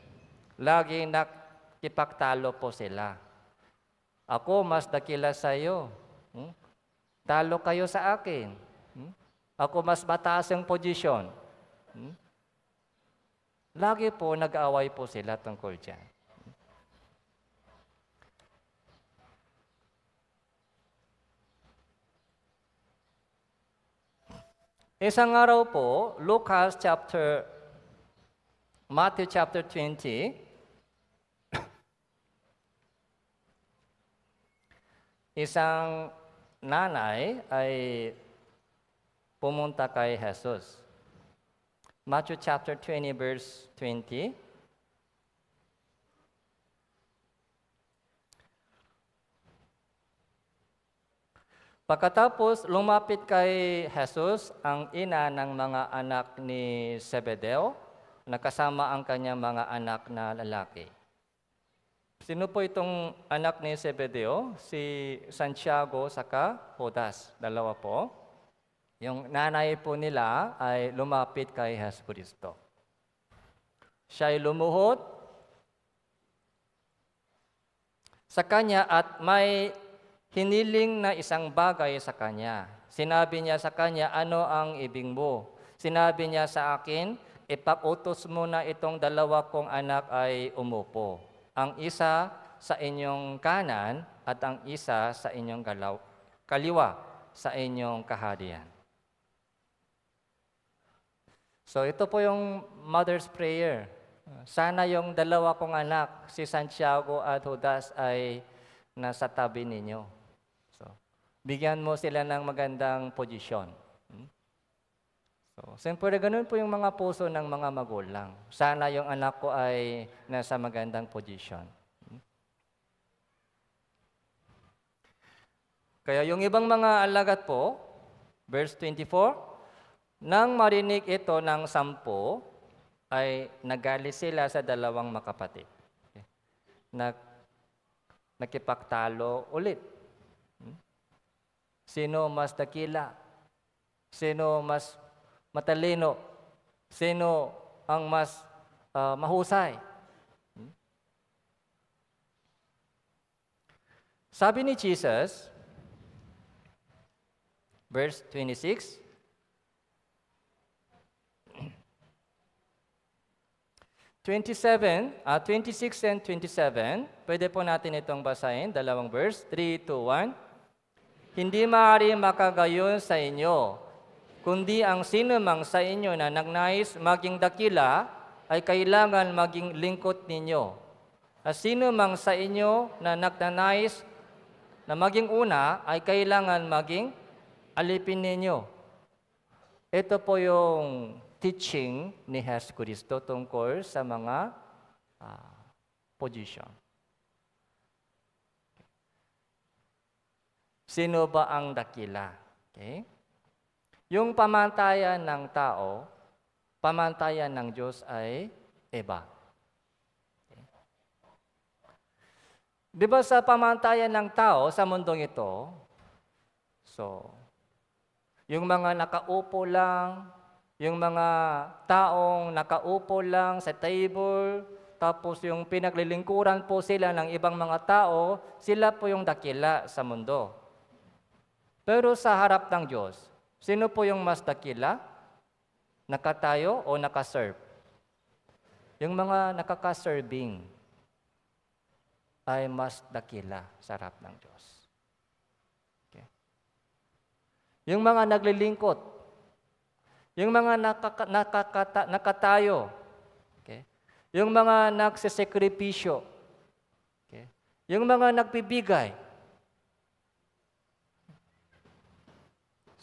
lagi nak Ipagtalo po sila. Ako mas dakila sa iyo. Hmm? Talo kayo sa akin. Hmm? Ako mas mataas ang posisyon. Hmm? Lagi po nag-aaway po sila tungkol dyan. Isang araw po, Lucas chapter, Matthew chapter 20, Isang nanay ay pumunta kay Jesus. Matthew chapter 20 verse 20. Pagkatapos, lumapit kay Jesus ang ina ng mga anak ni Sebedeo na kasama ang kanyang mga anak na lalaki. Sino po itong anak ni Zebedeo? Si Santiago saka Judas. Dalawa po. Yung nanay po nila ay lumapit kay Jesus Siya ay lumuhod sa kanya at may hiniling na isang bagay sa kanya. Sinabi niya sa kanya, ano ang ibig mo? Sinabi niya sa akin, ipakutos mo na itong dalawa kong anak ay umupo ang isa sa inyong kanan at ang isa sa inyong galaw, kaliwa sa inyong kaharian. So ito po yung Mother's Prayer. Sana yung dalawa kong anak, si Santiago at Judas ay nasa tabi ninyo. So, bigyan mo sila ng magandang posisyon. So, siyempre, ganun po yung mga puso ng mga magulang. Sana yung anak ko ay nasa magandang position. Kaya yung ibang mga alagat po, verse 24, nang marinig ito ng sampo, ay nagali sila sa dalawang makapatid. Nag, nakipagtalo ulit. Hmm? Sino mas dakila? Sino mas matalino, sino ang mas uh, mahusay. Hmm? Sabi ni Jesus, verse 26, 27, ah, uh, 26 and 27, pwede po natin itong basahin, dalawang verse, 3 2, 1. Hindi maaari makagayon sa inyo kundi ang sino mang sa inyo na nagnais maging dakila ay kailangan maging lingkot ninyo. At sino mang sa inyo na nagnanais na maging una ay kailangan maging alipin ninyo. Ito po yung teaching ni Jesus Cristo tungkol sa mga uh, position. Sino ba ang dakila? Okay? Yung pamantayan ng tao, pamantayan ng Diyos ay iba. Di ba sa pamantayan ng tao sa mundong ito, so, yung mga nakaupo lang, yung mga taong nakaupo lang sa table, tapos yung pinaglilingkuran po sila ng ibang mga tao, sila po yung dakila sa mundo. Pero sa harap ng Diyos, Sino po yung mas dakila? Nakatayo o nakaserve? Yung mga nakakaserving ay mas dakila sa harap ng Diyos. Okay. Yung mga naglilingkot, yung mga nakaka, nakakata, nakatayo, okay. yung mga nagsisakripisyo, okay. yung mga nagbibigay,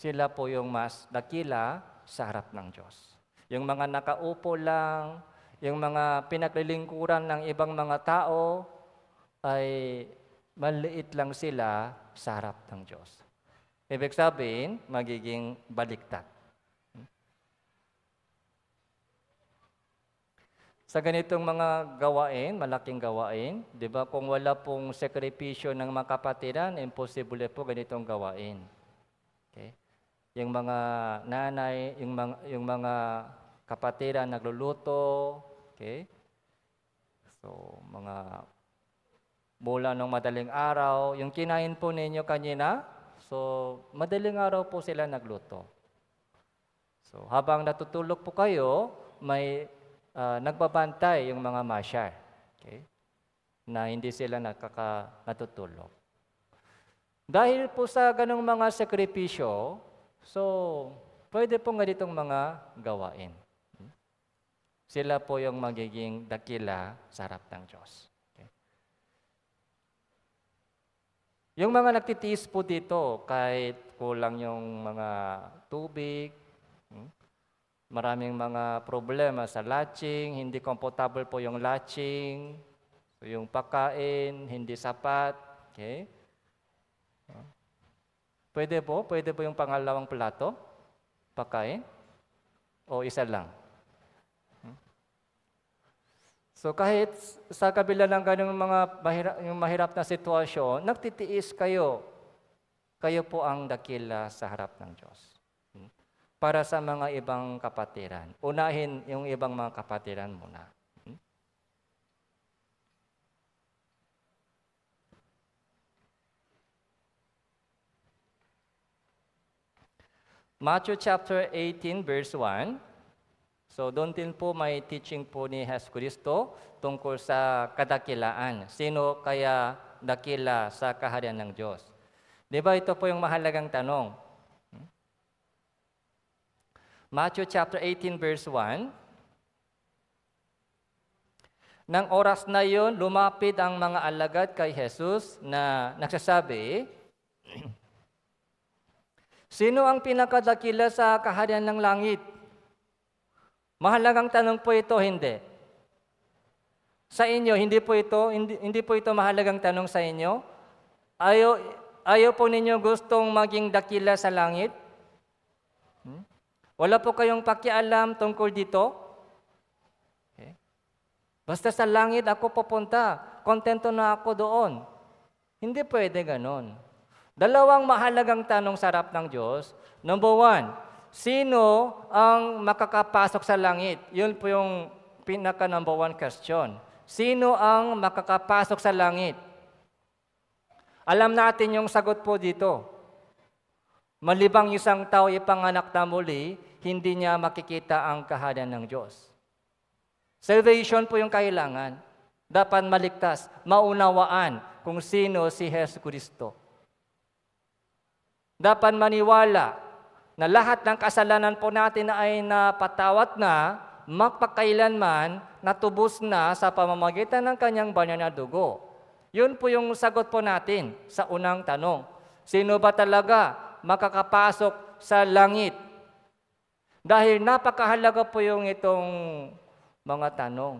sila po yung mas dakila sa harap ng Diyos. Yung mga nakaupo lang, yung mga pinaglilingkuran ng ibang mga tao, ay maliit lang sila sa harap ng Diyos. Ibig sabihin, magiging baliktad. Sa ganitong mga gawain, malaking gawain, di ba kung wala pong sakripisyo ng mga kapatiran, imposible po ganitong gawain. Okay? yung mga nanay, yung mga, yung mga kapatiran nagluluto, okay? So, mga mula ng madaling araw, yung kinain po ninyo kanina, so madaling araw po sila nagluto. So, habang natutulog po kayo, may uh, nagbabantay yung mga masyar, okay? Na hindi sila nakaka natutulog. Dahil po sa ganong mga sakripisyo, So, pwede pong ganitong mga gawain. Hmm? Sila po yung magiging dakila sa harap ng Diyos. Okay. Yung mga nagtitiis po dito, kahit kulang yung mga tubig, hmm? maraming mga problema sa latching, hindi comfortable po yung latching, yung pagkain, hindi sapat, okay? Pwede po? Pwede po yung pangalawang plato? Pakain? O isa lang? Hmm? So kahit sa kabila ng ganung mga mahirap, yung mahirap na sitwasyon, nagtitiis kayo. Kayo po ang dakila sa harap ng Diyos. Hmm? Para sa mga ibang kapatiran. Unahin yung ibang mga kapatiran muna. Matthew chapter 18 verse 1. So doon din po may teaching po ni Jesus Kristo tungkol sa kadakilaan. Sino kaya dakila sa kaharian ng Diyos? Di ba ito po yung mahalagang tanong? Hmm? Matthew chapter 18 verse 1. Nang oras na yon, lumapit ang mga alagad kay Jesus na nagsasabi, Sino ang pinakadakila sa kaharian ng langit? Mahalagang tanong po ito, hindi. Sa inyo, hindi po ito, hindi, hindi po ito mahalagang tanong sa inyo. Ayaw, ayaw po ninyo gustong maging dakila sa langit? Hmm? Wala po kayong pakialam tungkol dito? Okay. Basta sa langit ako papunta, kontento na ako doon. Hindi pwede ganon. Dalawang mahalagang tanong sa harap ng Diyos. Number one, sino ang makakapasok sa langit? Yun po yung pinaka number one question. Sino ang makakapasok sa langit? Alam natin yung sagot po dito. Malibang isang tao ipanganak na muli, hindi niya makikita ang kaharian ng Diyos. Salvation po yung kailangan. Dapat maligtas, maunawaan kung sino si Jesus Kristo. Dapat maniwala na lahat ng kasalanan po natin ay napatawat na magpakailanman natubos na sa pamamagitan ng kanyang banal na dugo. Yun po yung sagot po natin sa unang tanong. Sino ba talaga makakapasok sa langit? Dahil napakahalaga po yung itong mga tanong.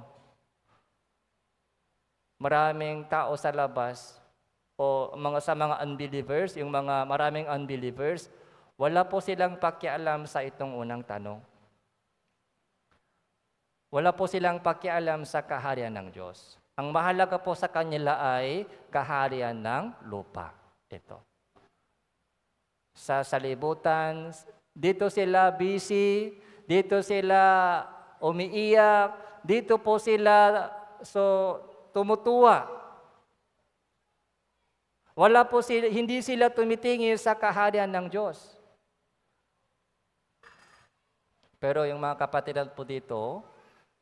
Maraming tao sa labas o mga sa mga unbelievers, yung mga maraming unbelievers, wala po silang pakialam sa itong unang tanong. Wala po silang pakialam sa kaharian ng Diyos. Ang mahalaga po sa kanila ay kaharian ng lupa. Ito. Sa salibutan, dito sila busy, dito sila umiiyak, dito po sila so tumutuwa wala po sila, hindi sila tumitingin sa kaharian ng Diyos. Pero yung mga kapatid po dito,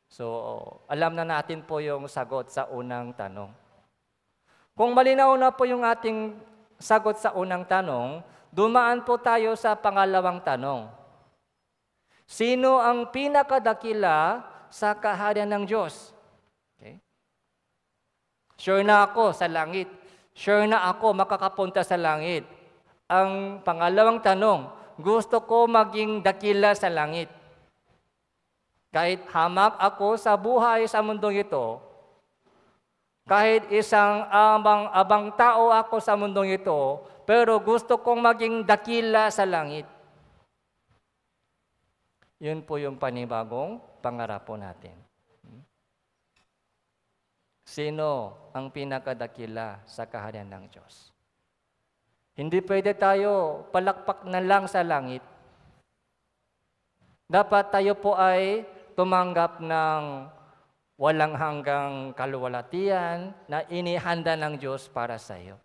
so alam na natin po yung sagot sa unang tanong. Kung malinaw na po yung ating sagot sa unang tanong, dumaan po tayo sa pangalawang tanong. Sino ang pinakadakila sa kaharian ng Diyos? Okay. Sure na ako sa langit, Sure na ako makakapunta sa langit. Ang pangalawang tanong, gusto ko maging dakila sa langit. Kahit hamak ako sa buhay sa mundong ito, kahit isang abang-abang tao ako sa mundong ito, pero gusto kong maging dakila sa langit. Yun po yung panibagong pangarap po natin. Sino ang pinakadakila sa kaharian ng Diyos? Hindi pwede tayo palakpak na lang sa langit. Dapat tayo po ay tumanggap ng walang hanggang kaluwalatian na inihanda ng Diyos para sa iyo.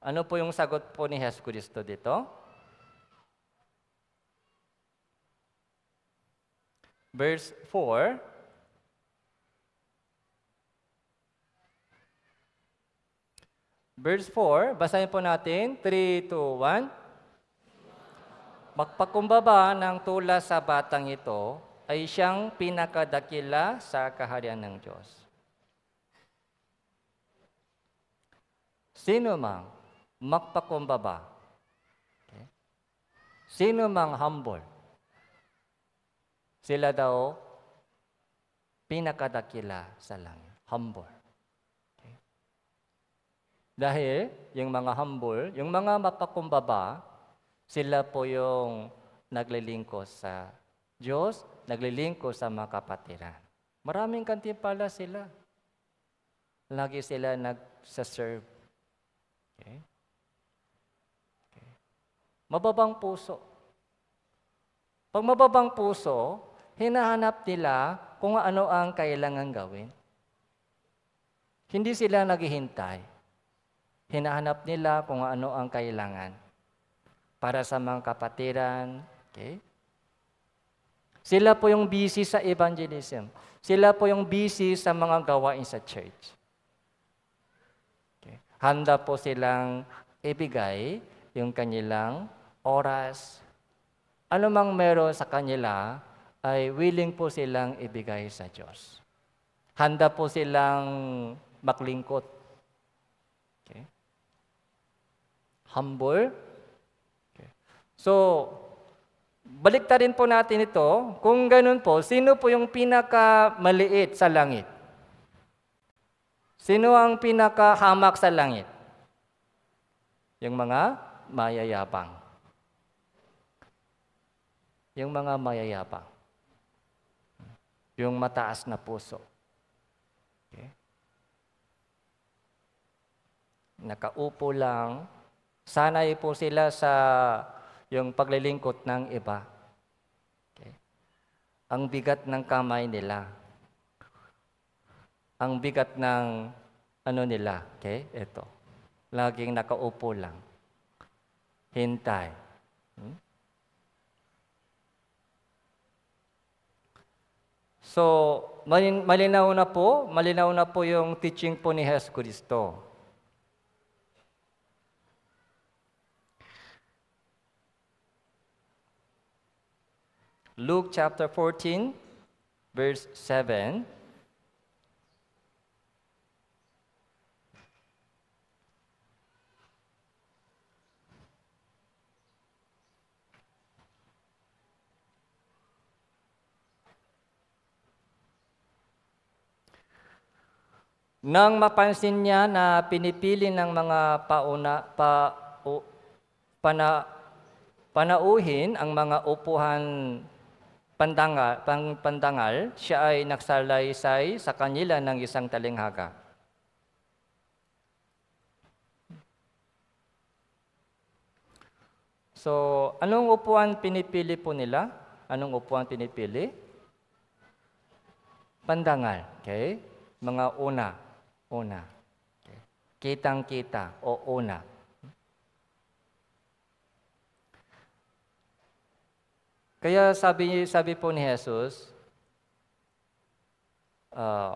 Ano po yung sagot po ni Jesus Cristo dito? verse 4, Verse 4, basahin po natin, 3, 2, 1. Magpakumbaba ng tula sa batang ito ay siyang pinakadakila sa kaharian ng Diyos. Sino mang magpakumbaba, sino mang humble, sila daw pinakadakila sa langit. Humble. Okay. Dahil yung mga humble, yung mga mapakumbaba, sila po yung naglilingkod sa Diyos, naglilingkod sa mga kapatiran. Maraming kantimpala sila. Lagi sila nagsaserve. Okay. okay. Mababang puso. Pag mababang puso, hinahanap nila kung ano ang kailangan gawin. Hindi sila naghihintay. Hinahanap nila kung ano ang kailangan para sa mga kapatiran. Okay? Sila po yung busy sa evangelism. Sila po yung busy sa mga gawain sa church. Okay. Handa po silang ibigay yung kanilang oras. Ano mang meron sa kanila, ay willing po silang ibigay sa Diyos. Handa po silang maklingkot. Okay. Humble. Okay. So, baliktarin po natin ito. Kung ganun po, sino po yung pinakamaliit sa langit? Sino ang pinakahamak sa langit? Yung mga mayayabang. Yung mga mayayabang. Yung mataas na puso. Okay? Nakaupo lang. Sanay po sila sa yung paglilingkot ng iba. Okay? Ang bigat ng kamay nila. Ang bigat ng ano nila, okay? Ito. Laging nakaupo lang. Hintay. So, malinaw na po, malinaw na po yung teaching po ni Jesus Kristo. Luke chapter 14, verse 7. Nang mapansin niya na pinipili ng mga pauna, pa, o, pana, panauhin ang mga upuhan pandangal, pang, pandangal, siya ay nagsalaysay sa kanila ng isang talinghaga. So, anong upuan pinipili po nila? Anong upuan pinipili? Pandangal, okay? Mga una. Una. Kitang-kita o una. Kaya sabi sabi po ni Jesus, uh,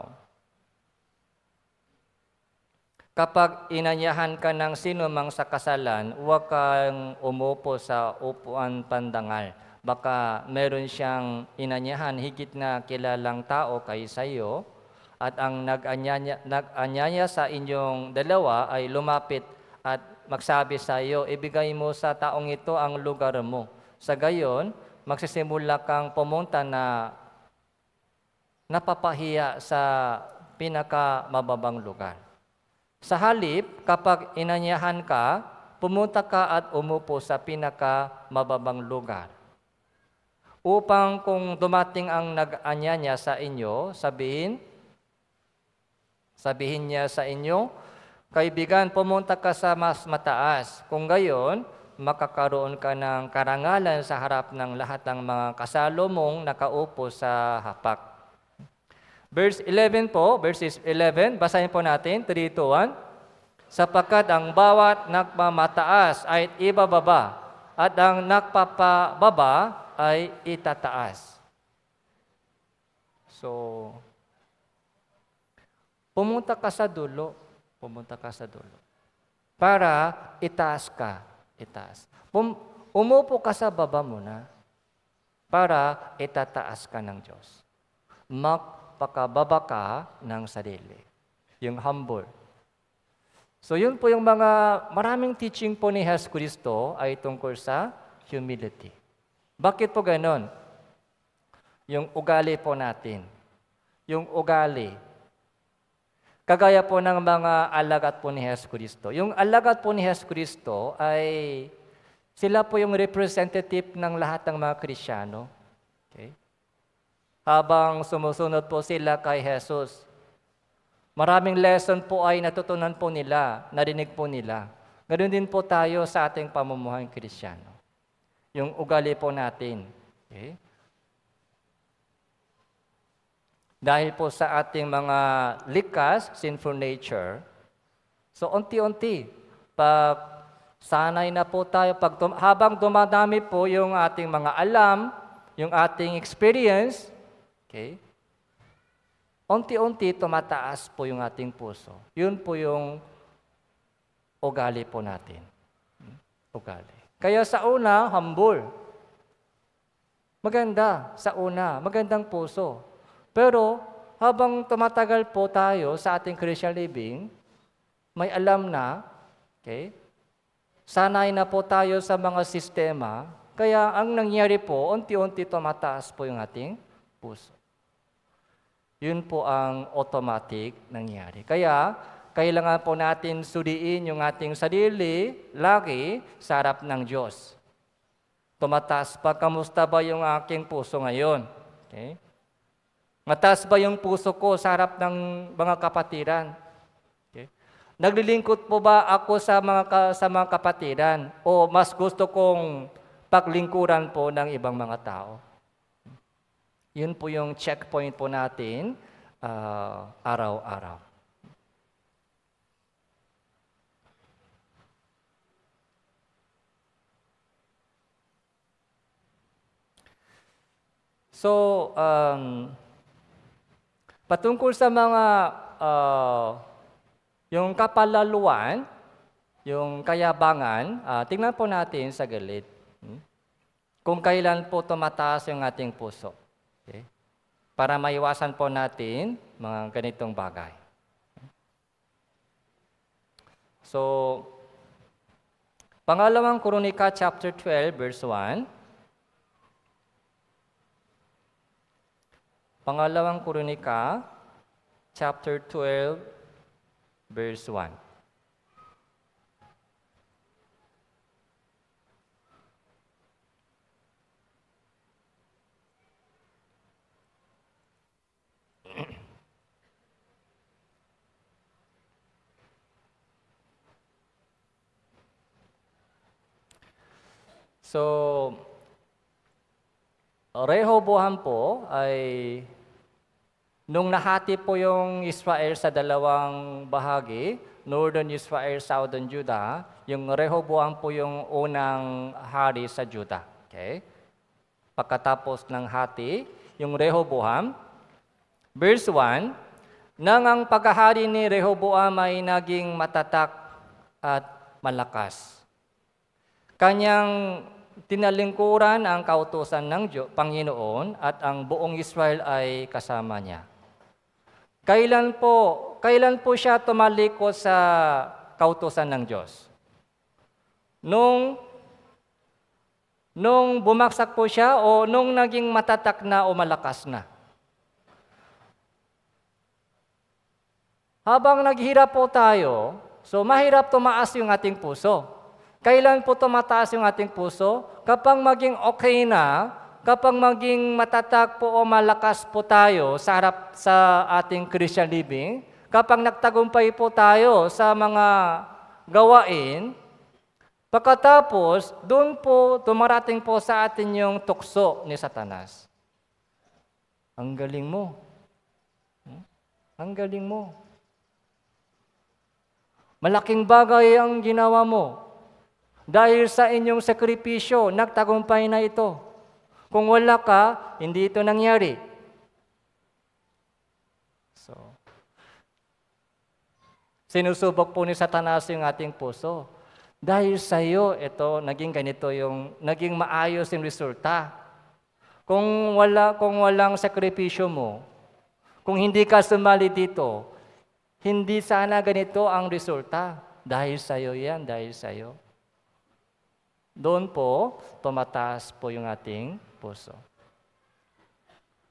kapag inanyahan ka ng sino mang sa kasalan, huwag kang umupo sa upuan pandangal. Baka meron siyang inanyahan higit na kilalang tao kaysa iyo at ang nag-anyanya, nag-anyanya sa inyong dalawa ay lumapit at magsabi sa iyo, ibigay mo sa taong ito ang lugar mo. Sa gayon, magsisimula kang pumunta na napapahiya sa pinakamababang lugar. Sa halip, kapag inanyahan ka, pumunta ka at umupo sa pinakamababang lugar. Upang kung dumating ang nag-anya sa inyo, sabihin, Sabihin niya sa inyo, Kaibigan, pumunta ka sa mas mataas. Kung gayon, makakaroon ka ng karangalan sa harap ng lahat ng mga kasalo mong nakaupo sa hapak. Verse 11 po, verses 11, basahin po natin, 3 to 1. Sapagkat ang bawat nagpamataas ay ibababa, at ang nagpapababa ay itataas. So, Pumunta ka sa dulo. Pumunta ka sa dulo. Para itaas ka. Itaas. Pum- umupo ka sa baba muna para itataas ka ng Diyos. Magpakababa ka ng sarili. Yung humble. So yun po yung mga maraming teaching po ni Jesus Cristo ay tungkol sa humility. Bakit po ganon? Yung ugali po natin. Yung ugali. Kagaya po ng mga alagat po ni Jesus Kristo. Yung alagat po ni Jesus Kristo ay sila po yung representative ng lahat ng mga Krisyano. Okay? Habang sumusunod po sila kay Jesus, maraming lesson po ay natutunan po nila, narinig po nila. Ganun din po tayo sa ating pamumuhay Krisyano. Yung ugali po natin. Okay? Dahil po sa ating mga likas, sinful nature, so unti-unti, pa, sanay na po tayo. Pag, habang dumadami po yung ating mga alam, yung ating experience, okay, unti-unti tumataas po yung ating puso. Yun po yung ugali po natin. Ugali. Kaya sa una, humble. Maganda sa una, magandang puso. Pero habang tumatagal po tayo sa ating Christian living, may alam na, okay, sanay na po tayo sa mga sistema, kaya ang nangyari po, unti-unti tumataas po yung ating puso. Yun po ang automatic nangyari. Kaya, kailangan po natin sudiin yung ating sarili lagi sa harap ng Diyos. Tumataas pa, kamusta ba yung aking puso ngayon? Okay? Matas ba yung puso ko sa harap ng mga kapatiran? Okay. Naglilingkod po ba ako sa mga, ka, sa mga kapatiran? O mas gusto kong paglingkuran po ng ibang mga tao? Yun po yung checkpoint po natin uh, araw-araw. So, um, Patungkol sa mga uh, yung kapalaluan, yung kayabangan, uh, tingnan po natin sa galit. Hmm, kung kailan po tumataas yung ating puso. Okay? Para maiwasan po natin mga ganitong bagay. So, Pangalawang Kronika chapter 12 verse 1, Pangalawang Kronika, chapter 12, verse 1. So, Rehoboam po ay Nung nahati po yung Israel sa dalawang bahagi, Northern Israel, Southern Judah, yung Rehoboam po yung unang hari sa Judah. Okay? Pagkatapos ng hati, yung Rehoboam, verse 1, Nang ang paghahari ni Rehoboam ay naging matatak at malakas. Kanyang tinalingkuran ang kautosan ng Panginoon at ang buong Israel ay kasama niya. Kailan po, kailan po siya tumaliko sa kautosan ng Diyos? Nung nung bumagsak po siya o nung naging matatak na o malakas na? Habang naghihirap po tayo, so mahirap tumaas yung ating puso. Kailan po tumataas yung ating puso? Kapag maging okay na Kapag maging matatag po o malakas po tayo sa harap sa ating Christian living, kapag nagtagumpay po tayo sa mga gawain, pagkatapos, doon po tumarating po sa atin yung tukso ni Satanas. Ang galing mo. Hmm? Ang galing mo. Malaking bagay ang ginawa mo. Dahil sa inyong sakripisyo, nagtagumpay na ito. Kung wala ka, hindi ito nangyari. So, sinusubok po ni Satanas yung ating puso. Dahil sa iyo, ito, naging ganito yung, naging maayos yung resulta. Kung wala, kung walang sakripisyo mo, kung hindi ka sumali dito, hindi sana ganito ang resulta. Dahil sa iyo yan, dahil sa iyo. Doon po, tumataas po yung ating puso.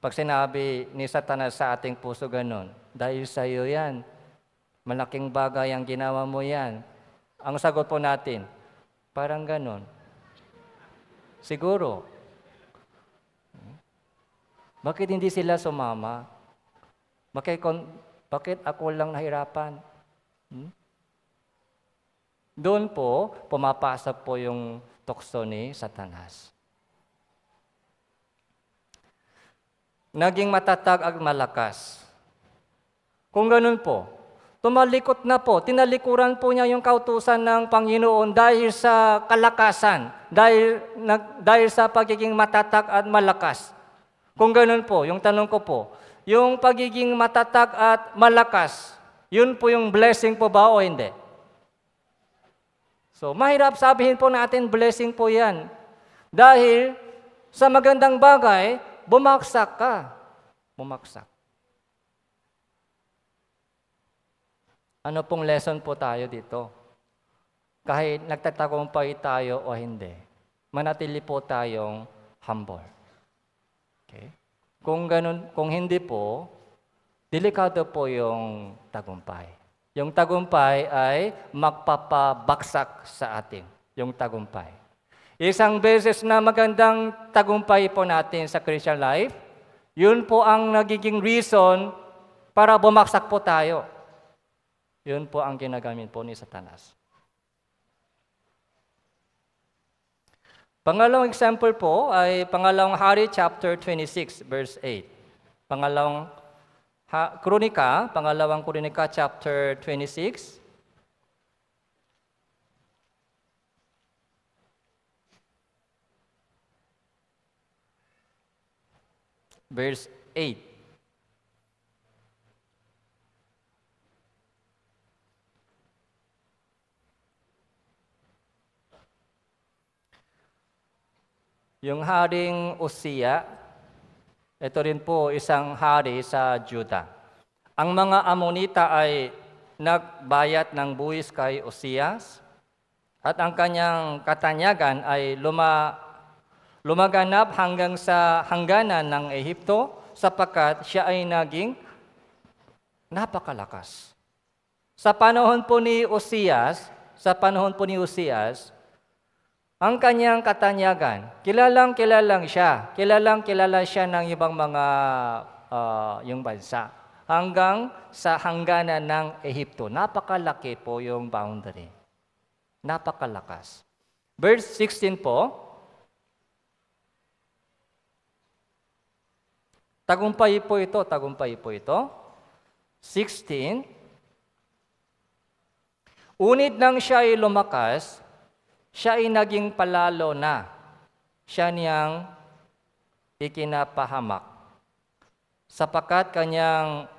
Pag sinabi ni Satanas sa ating puso ganun, dahil sa iyo yan, malaking bagay ang ginawa mo yan. Ang sagot po natin, parang ganun. Siguro. Bakit hindi sila sumama? Bakit, bakit ako lang nahirapan? Hmm? Doon po, pumapasok po yung tukso ni Satanas. naging matatag at malakas. Kung ganun po, tumalikot na po, tinalikuran po niya yung kautusan ng Panginoon dahil sa kalakasan, dahil, na, dahil sa pagiging matatag at malakas. Kung ganun po, yung tanong ko po, yung pagiging matatag at malakas, yun po yung blessing po ba o hindi? So, mahirap sabihin po natin blessing po yan. Dahil sa magandang bagay, Bumaksak ka. Bumaksak. Ano pong lesson po tayo dito? Kahit nagtatagumpay tayo o hindi, manatili po tayong humble. Okay? Kung ganun, kung hindi po, delikado po yung tagumpay. Yung tagumpay ay magpapabaksak sa atin, yung tagumpay. Isang beses na magandang tagumpay po natin sa Christian life, yun po ang nagiging reason para bumagsak po tayo. Yun po ang ginagamit po ni Satanas. Pangalawang example po ay pangalawang hari chapter 26 verse 8. Pangalawang ha, kronika, pangalawang kronika chapter 26 verse 8. Yung haring Usiya, ito rin po isang hari sa Juda. Ang mga Amonita ay nagbayat ng buwis kay Usias at ang kanyang katanyagan ay luma Lumaganap hanggang sa hangganan ng Ehipto sapakat siya ay naging napakalakas. Sa panahon po ni Usias, sa panahon po ni Usias, ang kanyang katanyagan, kilalang kilalang siya, kilalang kilala siya ng ibang mga uh, yung bansa hanggang sa hangganan ng Ehipto. Napakalaki po yung boundary. Napakalakas. Verse 16 po, Tagumpay po ito, tagumpay po ito. 16. Unit nang siya ay lumakas, siya ay naging palalo na. Siya niyang ikinapahamak. Sapakat kanyang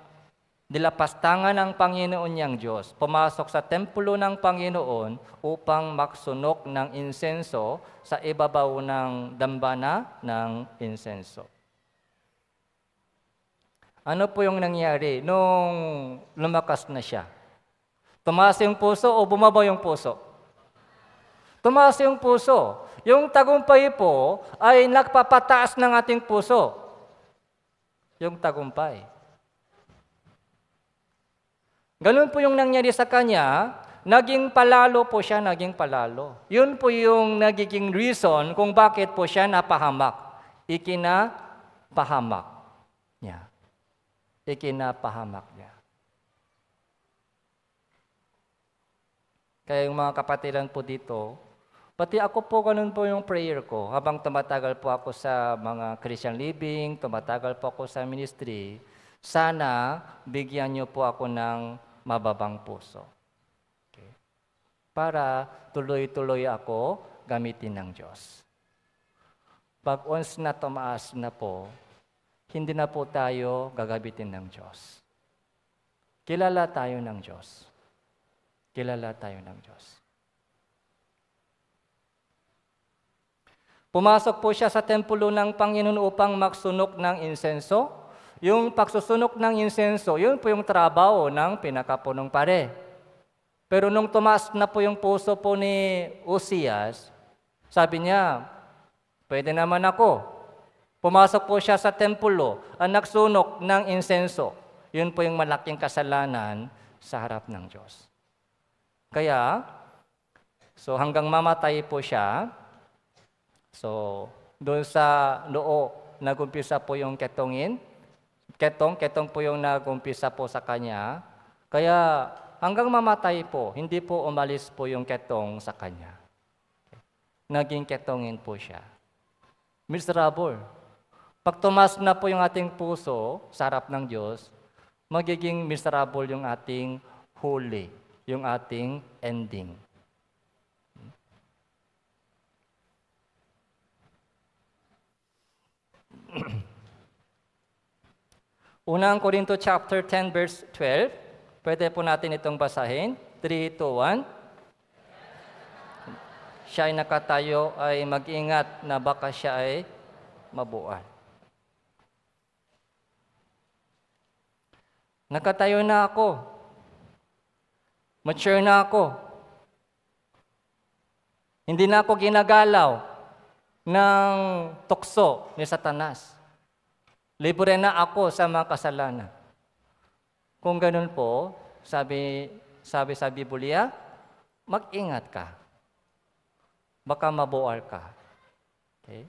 Nilapastangan ng Panginoon niyang Diyos, pumasok sa templo ng Panginoon upang maksunok ng insenso sa ibabaw ng dambana ng insenso. Ano po yung nangyari nung lumakas na siya? Tumaas yung puso o bumaba yung puso? Tumaas yung puso. Yung tagumpay po ay nagpapataas ng ating puso. Yung tagumpay. Ganun po yung nangyari sa kanya, naging palalo po siya, naging palalo. Yun po yung nagiging reason kung bakit po siya napahamak. Ikinapahamak niya ikinapahamak niya. Kaya yung mga kapatiran po dito, pati ako po ganun po yung prayer ko. Habang tumatagal po ako sa mga Christian living, tumatagal po ako sa ministry, sana bigyan niyo po ako ng mababang puso. Okay. Para tuloy-tuloy ako gamitin ng Diyos. Pag once na tumaas na po, hindi na po tayo gagabitin ng Diyos. Kilala tayo ng Diyos. Kilala tayo ng Diyos. Pumasok po siya sa templo ng Panginoon upang magsunog ng insenso. Yung pagsusunog ng insenso, yun po yung trabaho ng pinakapunong pare. Pero nung tumaas na po yung puso po ni Usias, sabi niya, pwede naman ako, Pumasok po siya sa templo at nagsunog ng insenso. Yun po yung malaking kasalanan sa harap ng Diyos. Kaya, so hanggang mamatay po siya, so doon sa noo, nagumpisa po yung ketongin. Ketong, ketong po yung nagumpisa po sa kanya. Kaya hanggang mamatay po, hindi po umalis po yung ketong sa kanya. Naging ketongin po siya. Miserable. Pag tumas na po yung ating puso sa harap ng Diyos, magiging miserable yung ating huli, yung ating ending. Unang Korinto chapter 10 verse 12. Pwede po natin itong basahin. 3, 2, 1. Siya ay nakatayo ay mag-ingat na baka siya ay mabuhay. Nakatayo na ako. Mature na ako. Hindi na ako ginagalaw ng tukso ni Satanas. Libre na ako sa mga kasalanan. Kung ganun po, sabi, sabi sa Biblia, mag-ingat ka. Baka mabual ka. Okay?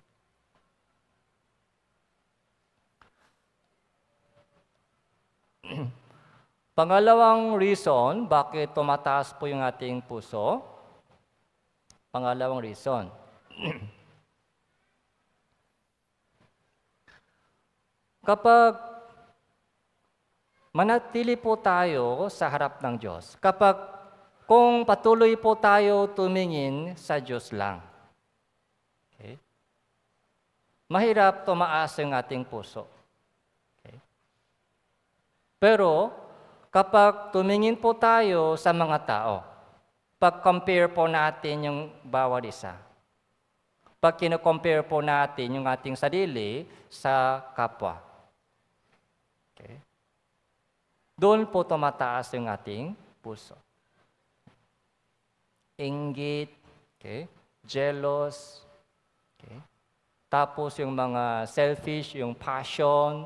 Pangalawang reason bakit tumataas po yung ating puso, pangalawang reason. kapag manatili po tayo sa harap ng Diyos, kapag kung patuloy po tayo tumingin sa Diyos lang, okay, mahirap tumaas yung ating puso. Pero kapag tumingin po tayo sa mga tao, pag-compare po natin yung bawat isa, pag kinocompare po natin yung ating sarili sa kapwa, okay, doon po tumataas yung ating puso. Ingit, okay, jealous, okay, tapos yung mga selfish, yung passion,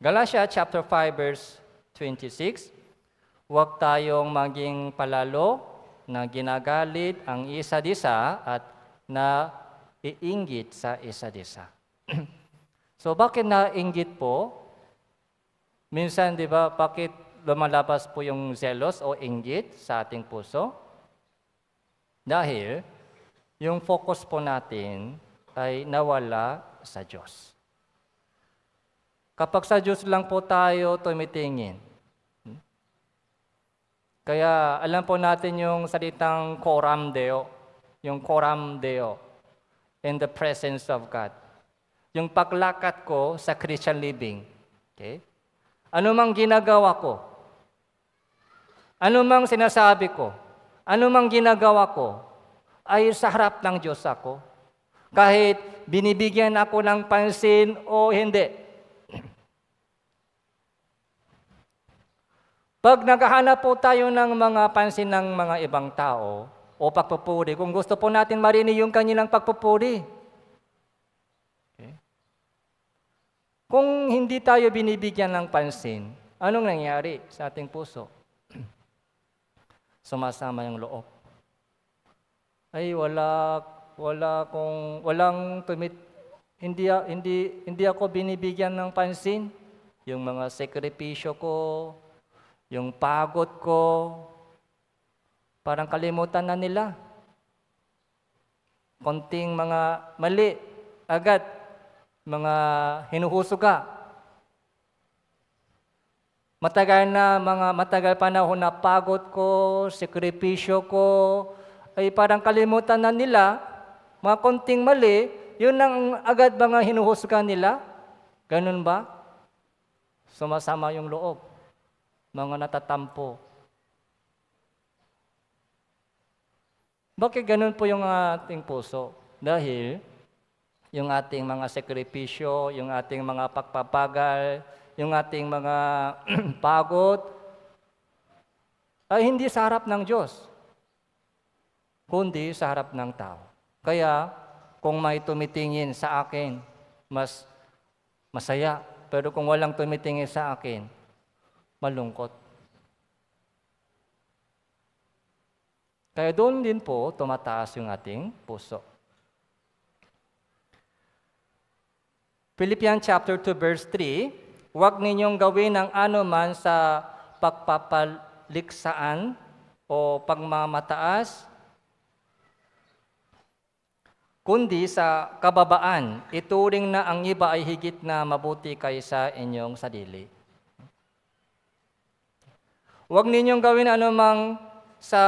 Galatia chapter 5 verse 26, huwag tayong maging palalo na ginagalit ang isa't isa at na iinggit sa isa't isa. so bakit nainggit po? Minsan, di ba, bakit lumalabas po yung zelos o inggit sa ating puso? Dahil yung focus po natin ay nawala sa Diyos. Kapag sa Diyos lang po tayo tumitingin. Hmm? Kaya alam po natin yung salitang koram deo, yung koram deo, in the presence of God. Yung paglakat ko sa Christian living. Okay? Ano mang ginagawa ko, ano mang sinasabi ko, ano mang ginagawa ko, ay sa harap ng Diyos ako. Kahit binibigyan ako ng pansin o hindi. Pag naghahanap po tayo ng mga pansin ng mga ibang tao o pagpupuri, kung gusto po natin marini yung kanilang pagpupuri, okay. kung hindi tayo binibigyan ng pansin, anong nangyari sa ating puso? Sumasama yung loob. Ay, wala, wala kung, walang tumit, hindi, hindi, hindi ako binibigyan ng pansin. Yung mga sakripisyo ko, yung pagod ko, parang kalimutan na nila. Konting mga mali, agad, mga hinuhusuga. Matagal na, mga matagal panahon na pagod ko, sekripisyo ko, ay parang kalimutan na nila, mga konting mali, yun ang agad mga hinuhusga nila. Ganun ba? Sumasama yung loob mga natatampo. Bakit ganun po yung ating puso? Dahil yung ating mga sakripisyo, yung ating mga pagpapagal, yung ating mga pagod, ay hindi sa harap ng Diyos, kundi sa harap ng tao. Kaya kung may tumitingin sa akin, mas masaya. Pero kung walang tumitingin sa akin, malungkot. Kaya doon din po tumataas yung ating puso. Philippians chapter 2 verse 3, huwag ninyong gawin ang anuman sa pagpapaliksaan o pagmamataas kundi sa kababaan, ituring na ang iba ay higit na mabuti kaysa inyong sarili. Huwag ninyong gawin anumang sa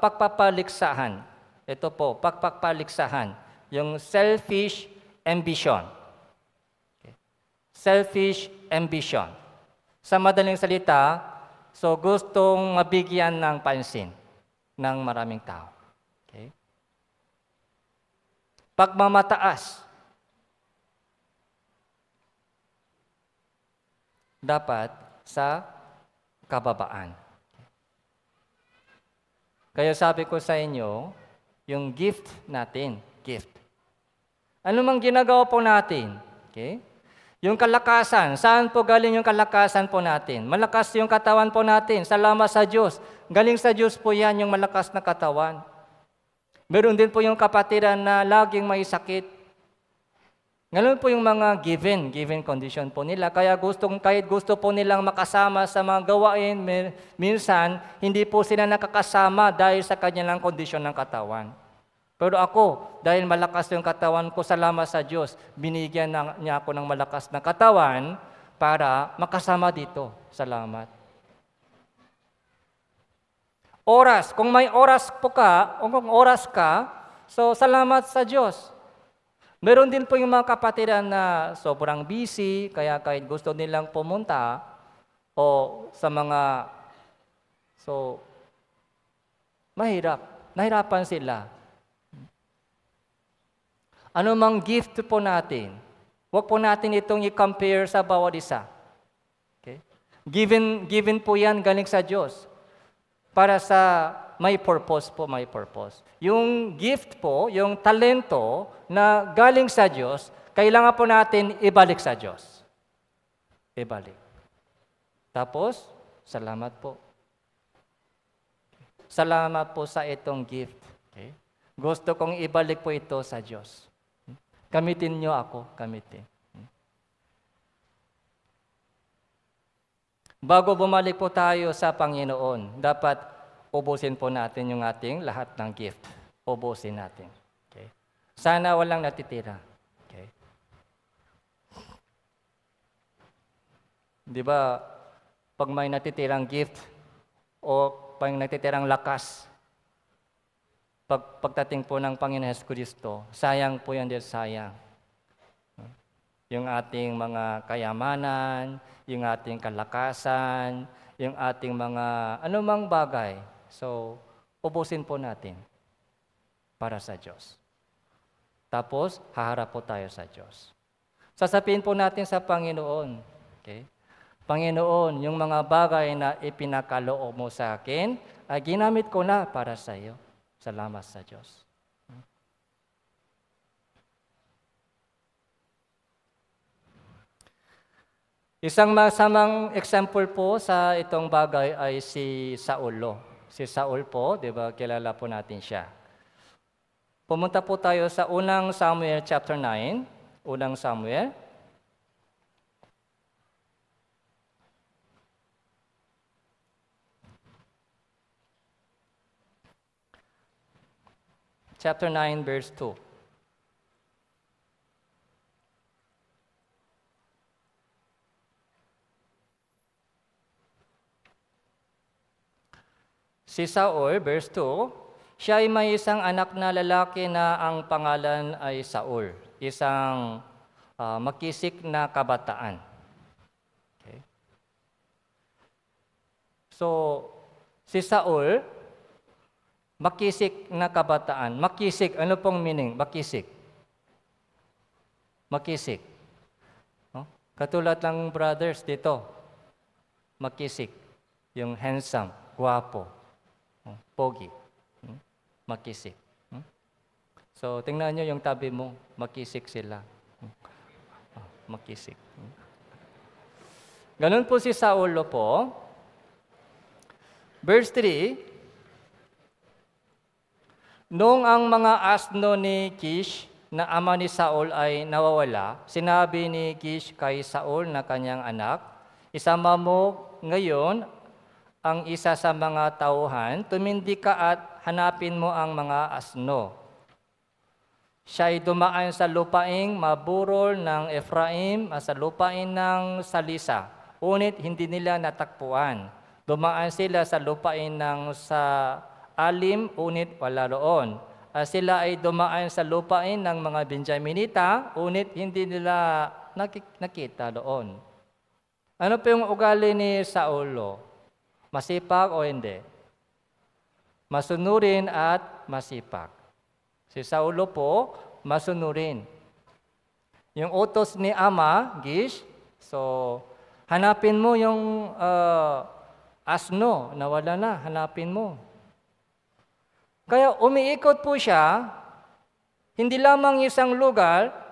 pagpapaliksahan. Ito po, pagpapaliksahan. Yung selfish ambition. Selfish ambition. Sa madaling salita, so gustong mabigyan ng pansin ng maraming tao. Okay? Pagmamataas. Dapat sa kababaan. Kaya sabi ko sa inyo, yung gift natin, gift. Ano mang ginagawa po natin, okay? Yung kalakasan, saan po galing yung kalakasan po natin? Malakas yung katawan po natin, salamat sa Diyos. Galing sa Diyos po yan yung malakas na katawan. Meron din po yung kapatiran na laging may sakit. Ngayon po yung mga given, given condition po nila. Kaya gustong, kahit gusto po nilang makasama sa mga gawain, minsan hindi po sila nakakasama dahil sa kanilang kondisyon ng katawan. Pero ako, dahil malakas yung katawan ko, salamat sa Diyos, binigyan na, niya ako ng malakas na katawan para makasama dito. Salamat. Oras, kung may oras po ka, o kung oras ka, so salamat sa Diyos. Meron din po yung mga kapatiran na sobrang busy, kaya kahit gusto nilang pumunta o sa mga so mahirap, nahirapan sila. Ano mang gift po natin, huwag po natin itong i-compare sa bawat isa. Okay? Given, given po yan galing sa Diyos para sa may purpose po, may purpose. Yung gift po, yung talento na galing sa Diyos, kailangan po natin ibalik sa Diyos. Ibalik. Tapos, salamat po. Salamat po sa itong gift. Okay? Gusto kong ibalik po ito sa Diyos. Kamitin niyo ako, kamitin. Bago bumalik po tayo sa Panginoon, dapat ubusin po natin yung ating lahat ng gift. Ubusin natin. Okay? Sana walang natitira. Okay? Di ba, pag may natitirang gift o pag natitirang lakas, pag, pagdating po ng Panginoon Hesus Kristo, sayang po yan din, sayang. Yung ating mga kayamanan, yung ating kalakasan, yung ating mga anumang bagay, So, ubusin po natin para sa Diyos. Tapos, haharap po tayo sa Diyos. Sasabihin po natin sa Panginoon, okay? Panginoon, yung mga bagay na ipinakaloob mo sa akin, ay ginamit ko na para sa iyo. Salamat sa Diyos. Isang masamang example po sa itong bagay ay si Saulo. Si Saul po, di ba, kilala po natin siya. Pumunta po tayo sa unang Samuel chapter 9, unang Samuel. Chapter 9 verse 2. Si Saul, verse 2, siya ay may isang anak na lalaki na ang pangalan ay Saul, isang uh, makisik na kabataan. Okay. So, si Saul, makisik na kabataan. Makisik, ano pong meaning? Makisik. Makisik. No? Katulad ng brothers dito, makisik. Yung handsome, guwapo. Hmm. Pogi. Hmm? Makisik. Hmm? So, tingnan nyo yung tabi mo. Makisik sila. Hmm. Ah, makisik. Hmm. Ganun po si Saulo po. Verse 3, Noong ang mga asno ni Kish na ama ni Saul ay nawawala, sinabi ni Kish kay Saul na kanyang anak, Isama mo ngayon ang isa sa mga tauhan, tumindi ka at hanapin mo ang mga asno. Siya'y dumaan sa lupaing maburol ng Efraim at sa lupain ng Salisa, unit hindi nila natakpuan. Dumaan sila sa lupain ng sa alim, unit wala roon. At sila ay dumaan sa lupain ng mga Benjaminita, unit hindi nila nakik- nakita doon. Ano pa yung ugali ni Saulo? Masipag o hindi? Masunurin at masipag. Si Saulo po, masunurin. Yung utos ni Ama, Gish, so hanapin mo yung uh, asno, nawala na, hanapin mo. Kaya umiikot po siya, hindi lamang isang lugar,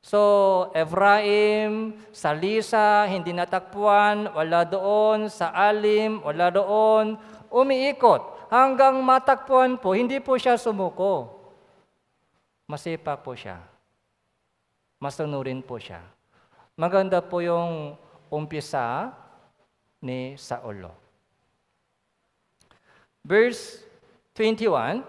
So, Ephraim, Salisa, hindi natakpuan, wala doon, sa Alim, wala doon, umiikot hanggang matakpuan po, hindi po siya sumuko. Masipag po siya. Masunurin po siya. Maganda po yung umpisa ni Saulo. Verse 21,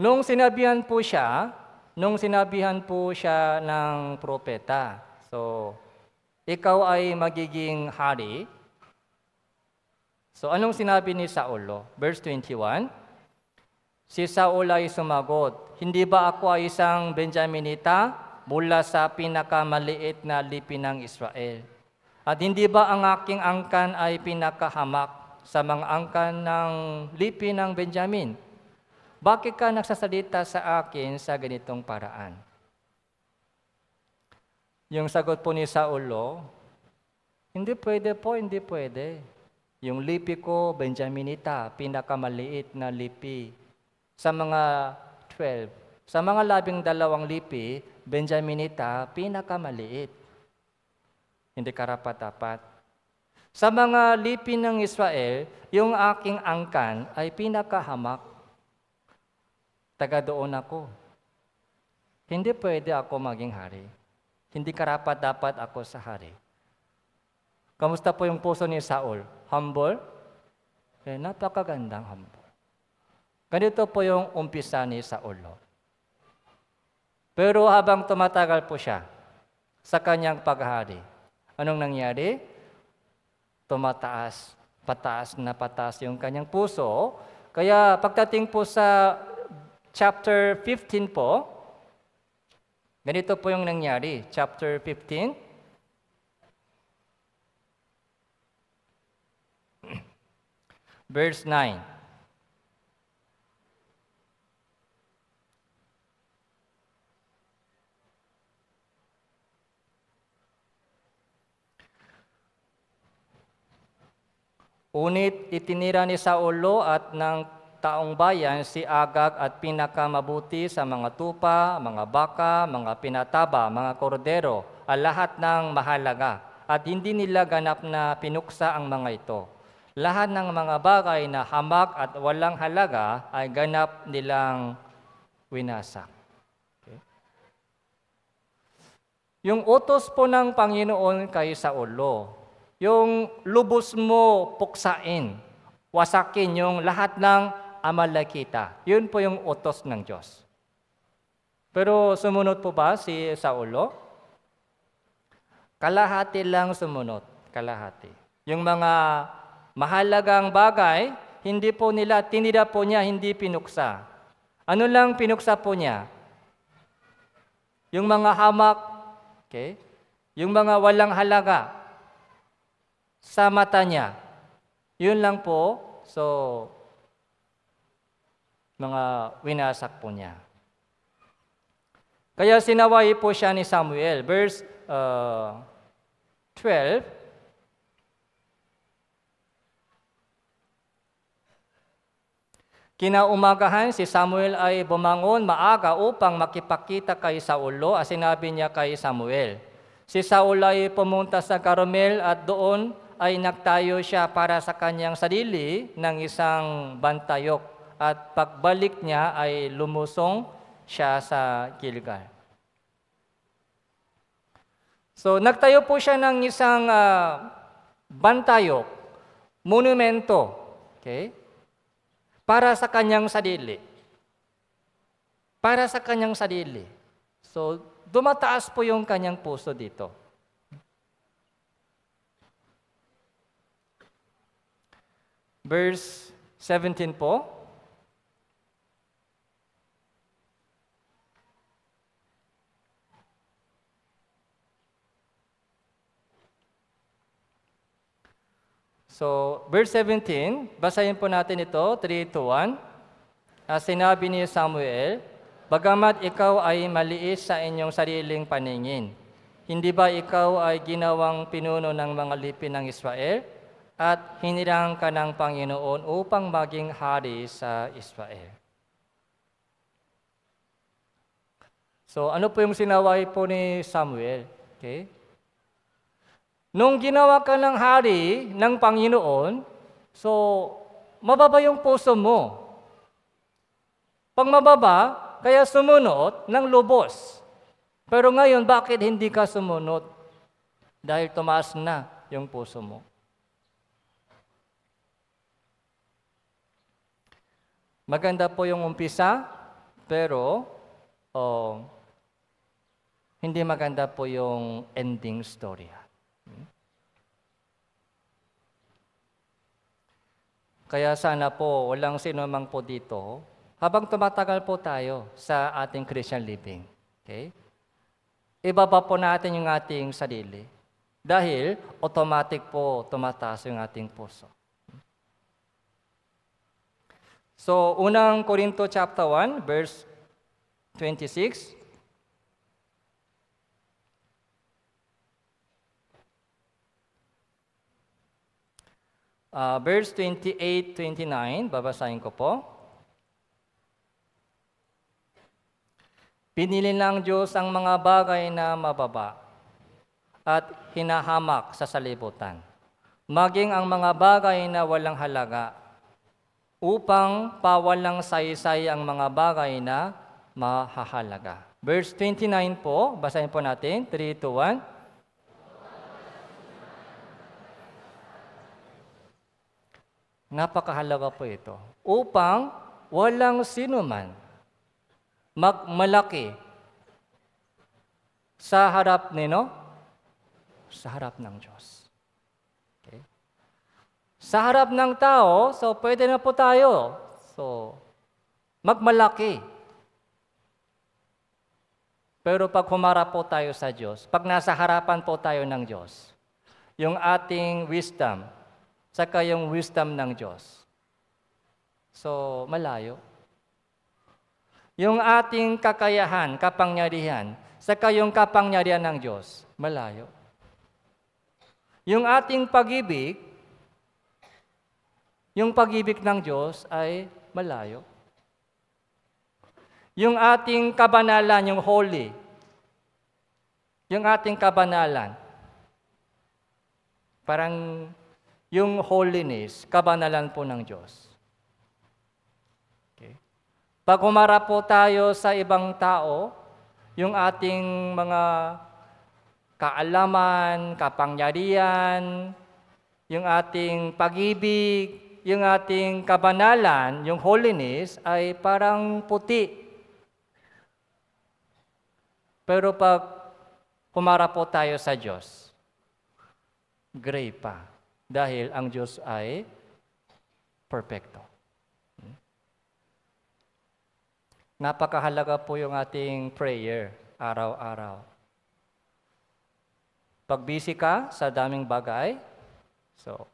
Nung sinabihan po siya, nung sinabihan po siya ng propeta, so, ikaw ay magiging hari. So, anong sinabi ni Saulo? Verse 21, Si Saul ay sumagot, Hindi ba ako ay isang Benjaminita mula sa pinakamaliit na lipi ng Israel? At hindi ba ang aking angkan ay pinakahamak sa mga angkan ng lipi ng Benjamin? Bakit ka nagsasalita sa akin sa ganitong paraan? Yung sagot po ni Saulo, hindi pwede po, hindi pwede. Yung lipi ko, Benjaminita, pinakamaliit na lipi. Sa mga 12, sa mga labing dalawang lipi, Benjaminita, pinakamaliit. Hindi karapat-dapat. Sa mga lipi ng Israel, yung aking angkan ay pinakahamak. Taga doon ako. Hindi pwede ako maging hari. Hindi karapat dapat ako sa hari. Kamusta po yung puso ni Saul? Humble? Eh, napakagandang humble. Ganito po yung umpisa ni Saul. Pero habang tumatagal po siya sa kanyang paghari, anong nangyari? Tumataas, pataas na pataas yung kanyang puso. Kaya pagdating po sa chapter 15 po, ganito po yung nangyari. Chapter 15. Verse 9. Unit itinira ni Saulo at ng taong bayan si Agag at pinakamabuti sa mga tupa, mga baka, mga pinataba, mga kordero, at lahat ng mahalaga. At hindi nila ganap na pinuksa ang mga ito. Lahat ng mga bagay na hamak at walang halaga ay ganap nilang winasak. Okay. Yung utos po ng Panginoon kay Saulo, yung lubos mo puksain, wasakin yung lahat ng Amalekita. Yun po yung utos ng Diyos. Pero sumunod po ba si Saulo? Kalahati lang sumunod. Kalahati. Yung mga mahalagang bagay, hindi po nila, tinira po niya, hindi pinuksa. Ano lang pinuksa po niya? Yung mga hamak, okay? yung mga walang halaga sa mata niya. Yun lang po. So, mga winasak po niya. Kaya sinaway po siya ni Samuel. Verse uh, 12, Kinaumagahan si Samuel ay bumangon maaga upang makipakita kay Saulo at sinabi niya kay Samuel. Si Saul ay pumunta sa Carmel at doon ay nagtayo siya para sa kanyang sarili ng isang bantayok at pagbalik niya ay lumusong siya sa Gilgal. So nagtayo po siya ng isang uh, bantayok, monumento, okay? Para sa kanyang sarili. Para sa kanyang sarili. So dumataas po yung kanyang puso dito. Verse 17 po. So, verse 17, basahin po natin ito, 3 to 1. Uh, sinabi ni Samuel, Bagamat ikaw ay maliis sa inyong sariling paningin, hindi ba ikaw ay ginawang pinuno ng mga lipin ng Israel? At hinirang ka ng Panginoon upang maging hari sa Israel. So, ano po yung sinaway po ni Samuel? Okay? Nung ginawa ka ng hari ng Panginoon, so mababa yung puso mo. Pag mababa, kaya sumunod ng lubos. Pero ngayon, bakit hindi ka sumunod? Dahil tumaas na yung puso mo. Maganda po yung umpisa, pero oh, hindi maganda po yung ending story. Kaya sana po, walang sino man po dito, habang tumatagal po tayo sa ating Christian living. Okay? Ibaba po natin yung ating sarili. Dahil automatic po tumataas yung ating puso. So, unang Korinto chapter 1, verse 26, Uh, verse 28-29, babasahin ko po. Pinili ng Diyos ang mga bagay na mababa at hinahamak sa salibutan, maging ang mga bagay na walang halaga, upang pawalang saysay ang mga bagay na mahahalaga. Verse 29 po, basahin po natin, 3 to 1. Napakahalaga po ito. Upang walang sinuman magmalaki sa harap nino, sa harap ng Diyos. Okay? Sa harap ng tao, so pwede na po tayo. So, magmalaki. Pero pag humarap po tayo sa Diyos, pag nasa harapan po tayo ng Diyos, yung ating wisdom, saka yung wisdom ng Diyos. So, malayo. Yung ating kakayahan, kapangyarihan, saka yung kapangyarihan ng Diyos, malayo. Yung ating pag-ibig, yung pag-ibig ng Diyos ay malayo. Yung ating kabanalan, yung holy, yung ating kabanalan, parang yung holiness, kabanalan po ng Diyos. Okay. Pag humarap po tayo sa ibang tao, yung ating mga kaalaman, kapangyarihan, yung ating pag-ibig, yung ating kabanalan, yung holiness, ay parang puti. Pero pag kumara po tayo sa Diyos, gray pa. Dahil ang Diyos ay perfecto. Napakahalaga po yung ating prayer araw-araw. Pag busy ka sa daming bagay, so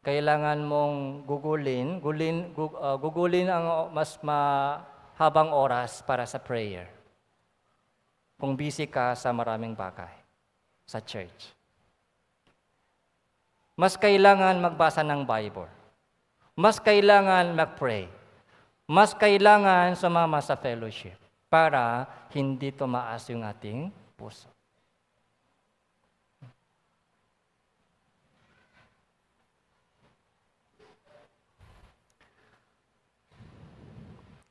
kailangan mong gugulin, gulin, gug, uh, ah, gugulin ang mas mahabang oras para sa prayer. Kung busy ka sa maraming bagay, sa church. Mas kailangan magbasa ng Bible. Mas kailangan magpray. Mas kailangan sumama sa fellowship para hindi tumaas yung ating puso.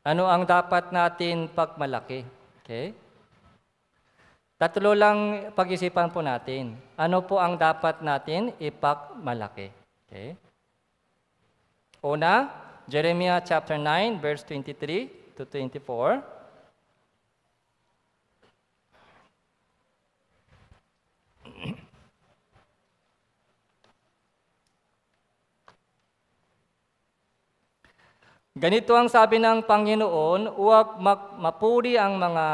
Ano ang dapat natin pagmalaki? Okay? Tatlo lang pag-isipan po natin. Ano po ang dapat natin ipakmalaki? Okay? Una, Jeremiah chapter 9 verse 23 to 24. Ganito ang sabi ng Panginoon, huwag mapuri ang mga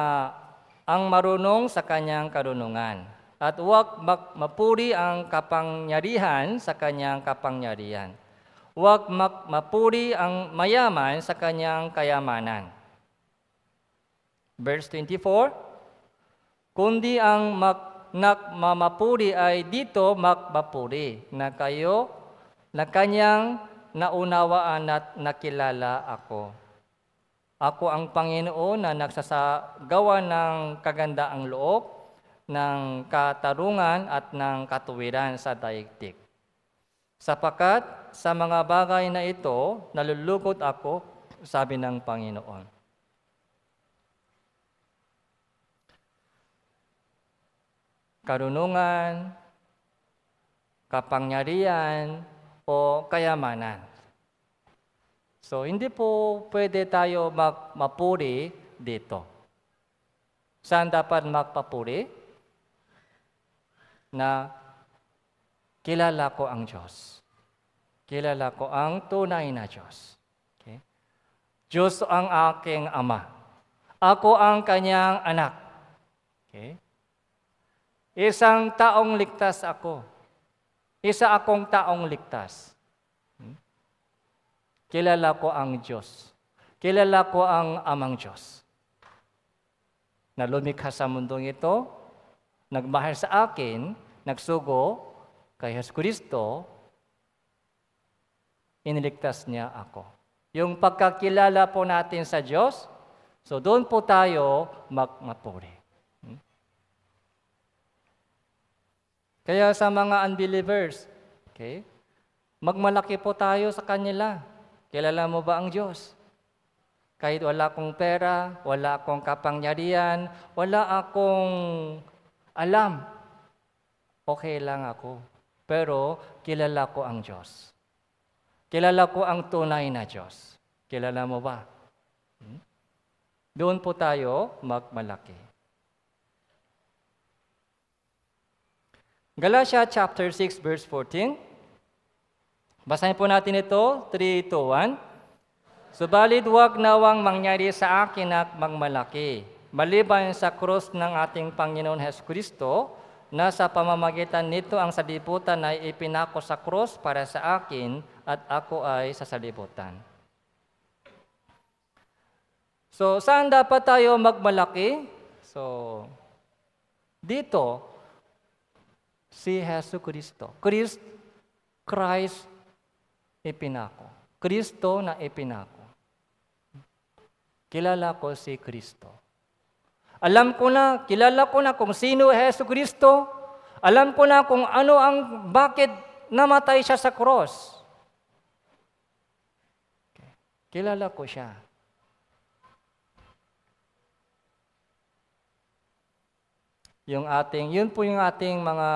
ang marunong sa kanyang karunungan at huwag mapuri ang kapangyarihan sa kanyang kapangyarihan. Huwag mapuri ang mayaman sa kanyang kayamanan. Verse 24, Kundi ang mak, nakmamapuri ay dito makmapuri na kayo na kanyang naunawaan at nakilala ako. Ako ang Panginoon na nagsasagawa ng kagandaang loob, ng katarungan at ng katuwiran sa daigdig. Sapakat sa mga bagay na ito, nalulugod ako, sabi ng Panginoon. Karunungan, kapangyarihan, o kayamanan. So, hindi po pwede tayo mag mapuri dito. Saan dapat magpapuri? Na kilala ko ang Diyos. Kilala ko ang tunay na Diyos. Okay? Diyos ang aking ama. Ako ang kanyang anak. Okay? Isang taong ligtas ako. Isa akong taong ligtas. Kilala ko ang Diyos. Kilala ko ang amang Diyos. Na lumikha sa mundong ito, nagmahal sa akin, nagsugo kay Jesus Kristo, iniligtas niya ako. Yung pagkakilala po natin sa Diyos, so doon po tayo magmapuri. Hmm? Kaya sa mga unbelievers, okay, magmalaki po tayo sa kanila. Kilala mo ba ang Diyos? Kahit wala akong pera, wala akong kapangyarihan, wala akong alam, okay lang ako. Pero kilala ko ang Diyos. Kilala ko ang tunay na Diyos. Kilala mo ba? Hmm? Doon po tayo magmalaki. Galatia chapter 6 verse 14 Basahin po natin ito, 3, 2, 1. Subalit huwag nawang mangyari sa akin at magmalaki, maliban sa cross ng ating Panginoon Heso Kristo, na sa pamamagitan nito ang salibutan ay ipinako sa cross para sa akin at ako ay sa salibutan. So, saan dapat tayo magmalaki? So, dito, si Heso Kristo. Christ, Christ ipinako. Kristo na ipinako. Kilala ko si Kristo. Alam ko na, kilala ko na kung sino Heso Kristo. Alam ko na kung ano ang, bakit namatay siya sa cross. Kilala ko siya. Yung ating, yun po yung ating mga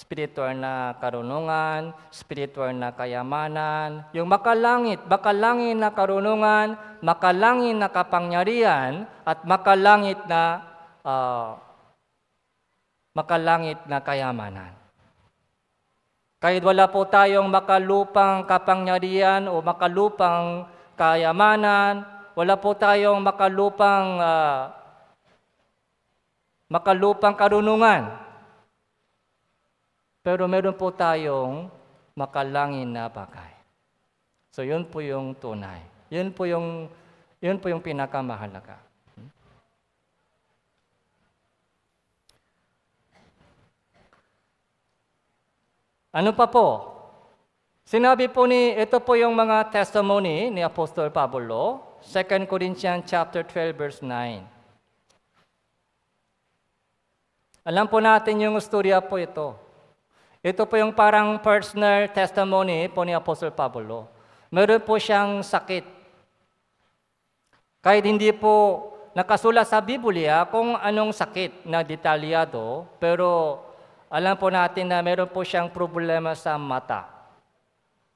spiritual na karunungan, spiritual na kayamanan, yung makalangit, makalangin na karunungan, makalangin na kapangyarihan, at makalangit na uh, makalangit na kayamanan. Kahit wala po tayong makalupang kapangyarihan o makalupang kayamanan, wala po tayong makalupang uh, makalupang karunungan. Pero meron po tayong makalangin na bagay. So yun po yung tunay. Yun po yung, yun po yung pinakamahalaga. Ano pa po? Sinabi po ni, ito po yung mga testimony ni Apostol Pablo, 2 Corinthians chapter 12 verse 9. Alam po natin yung istorya po ito. Ito po yung parang personal testimony po ni Apostle Pablo. Meron po siyang sakit. Kahit hindi po nakasulat sa Biblia kung anong sakit na detalyado, pero alam po natin na meron po siyang problema sa mata.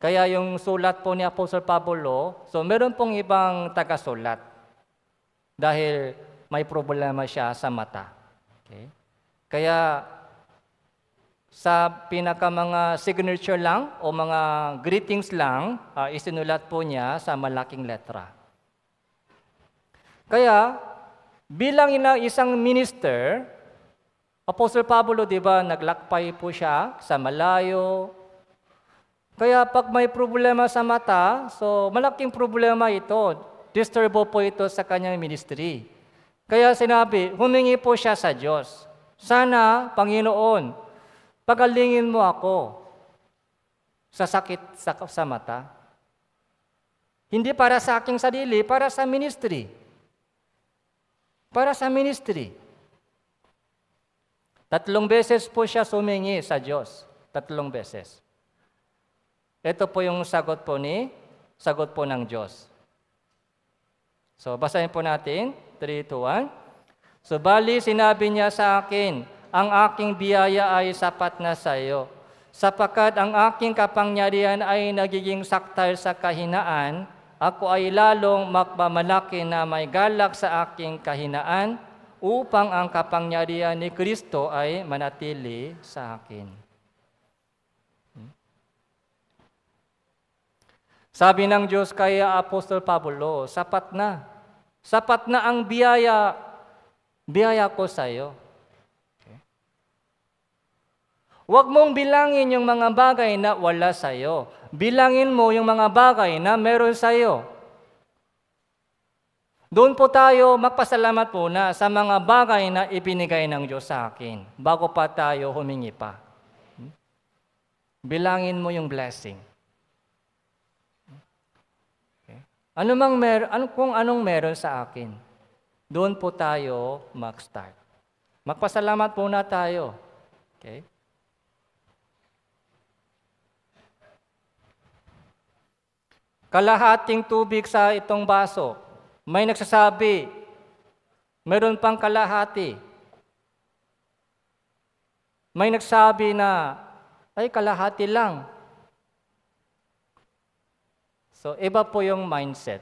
Kaya yung sulat po ni Apostle Pablo, so meron pong ibang tagasulat dahil may problema siya sa mata. Okay? Kaya sa pinaka mga signature lang o mga greetings lang, uh, isinulat po niya sa malaking letra. Kaya, bilang ina, isang minister, Apostle Pablo, di ba, naglakpay po siya sa malayo. Kaya pag may problema sa mata, so malaking problema ito. Disturbo po ito sa kanyang ministry. Kaya sinabi, humingi po siya sa Diyos. Sana, Panginoon, Pagalingin mo ako sa sakit sa, sa mata. Hindi para sa aking sarili, para sa ministry. Para sa ministry. Tatlong beses po siya sumingi sa Diyos. Tatlong beses. Ito po yung sagot po ni, sagot po ng Diyos. So, basahin po natin. 3 to 1. So, bali, sinabi niya sa akin, ang aking biyaya ay sapat na sa iyo. Sapagkat ang aking kapangyarihan ay nagiging saktal sa kahinaan, ako ay lalong magmamalaki na may galak sa aking kahinaan upang ang kapangyarihan ni Kristo ay manatili sa akin. Hmm? Sabi ng Diyos kay Apostol Pablo, sapat na. Sapat na ang biyaya, biyaya ko sa iyo. Huwag mong bilangin yung mga bagay na wala sa'yo. Bilangin mo yung mga bagay na meron sa'yo. Doon po tayo magpasalamat po na sa mga bagay na ipinigay ng Diyos sa akin bago pa tayo humingi pa. Bilangin mo yung blessing. Okay. Ano mang meron, ano, kung anong meron sa akin, doon po tayo mag-start. Magpasalamat po na tayo. Okay? kalahating tubig sa itong baso. May nagsasabi, meron pang kalahati. May nagsabi na, ay kalahati lang. So iba po yung mindset.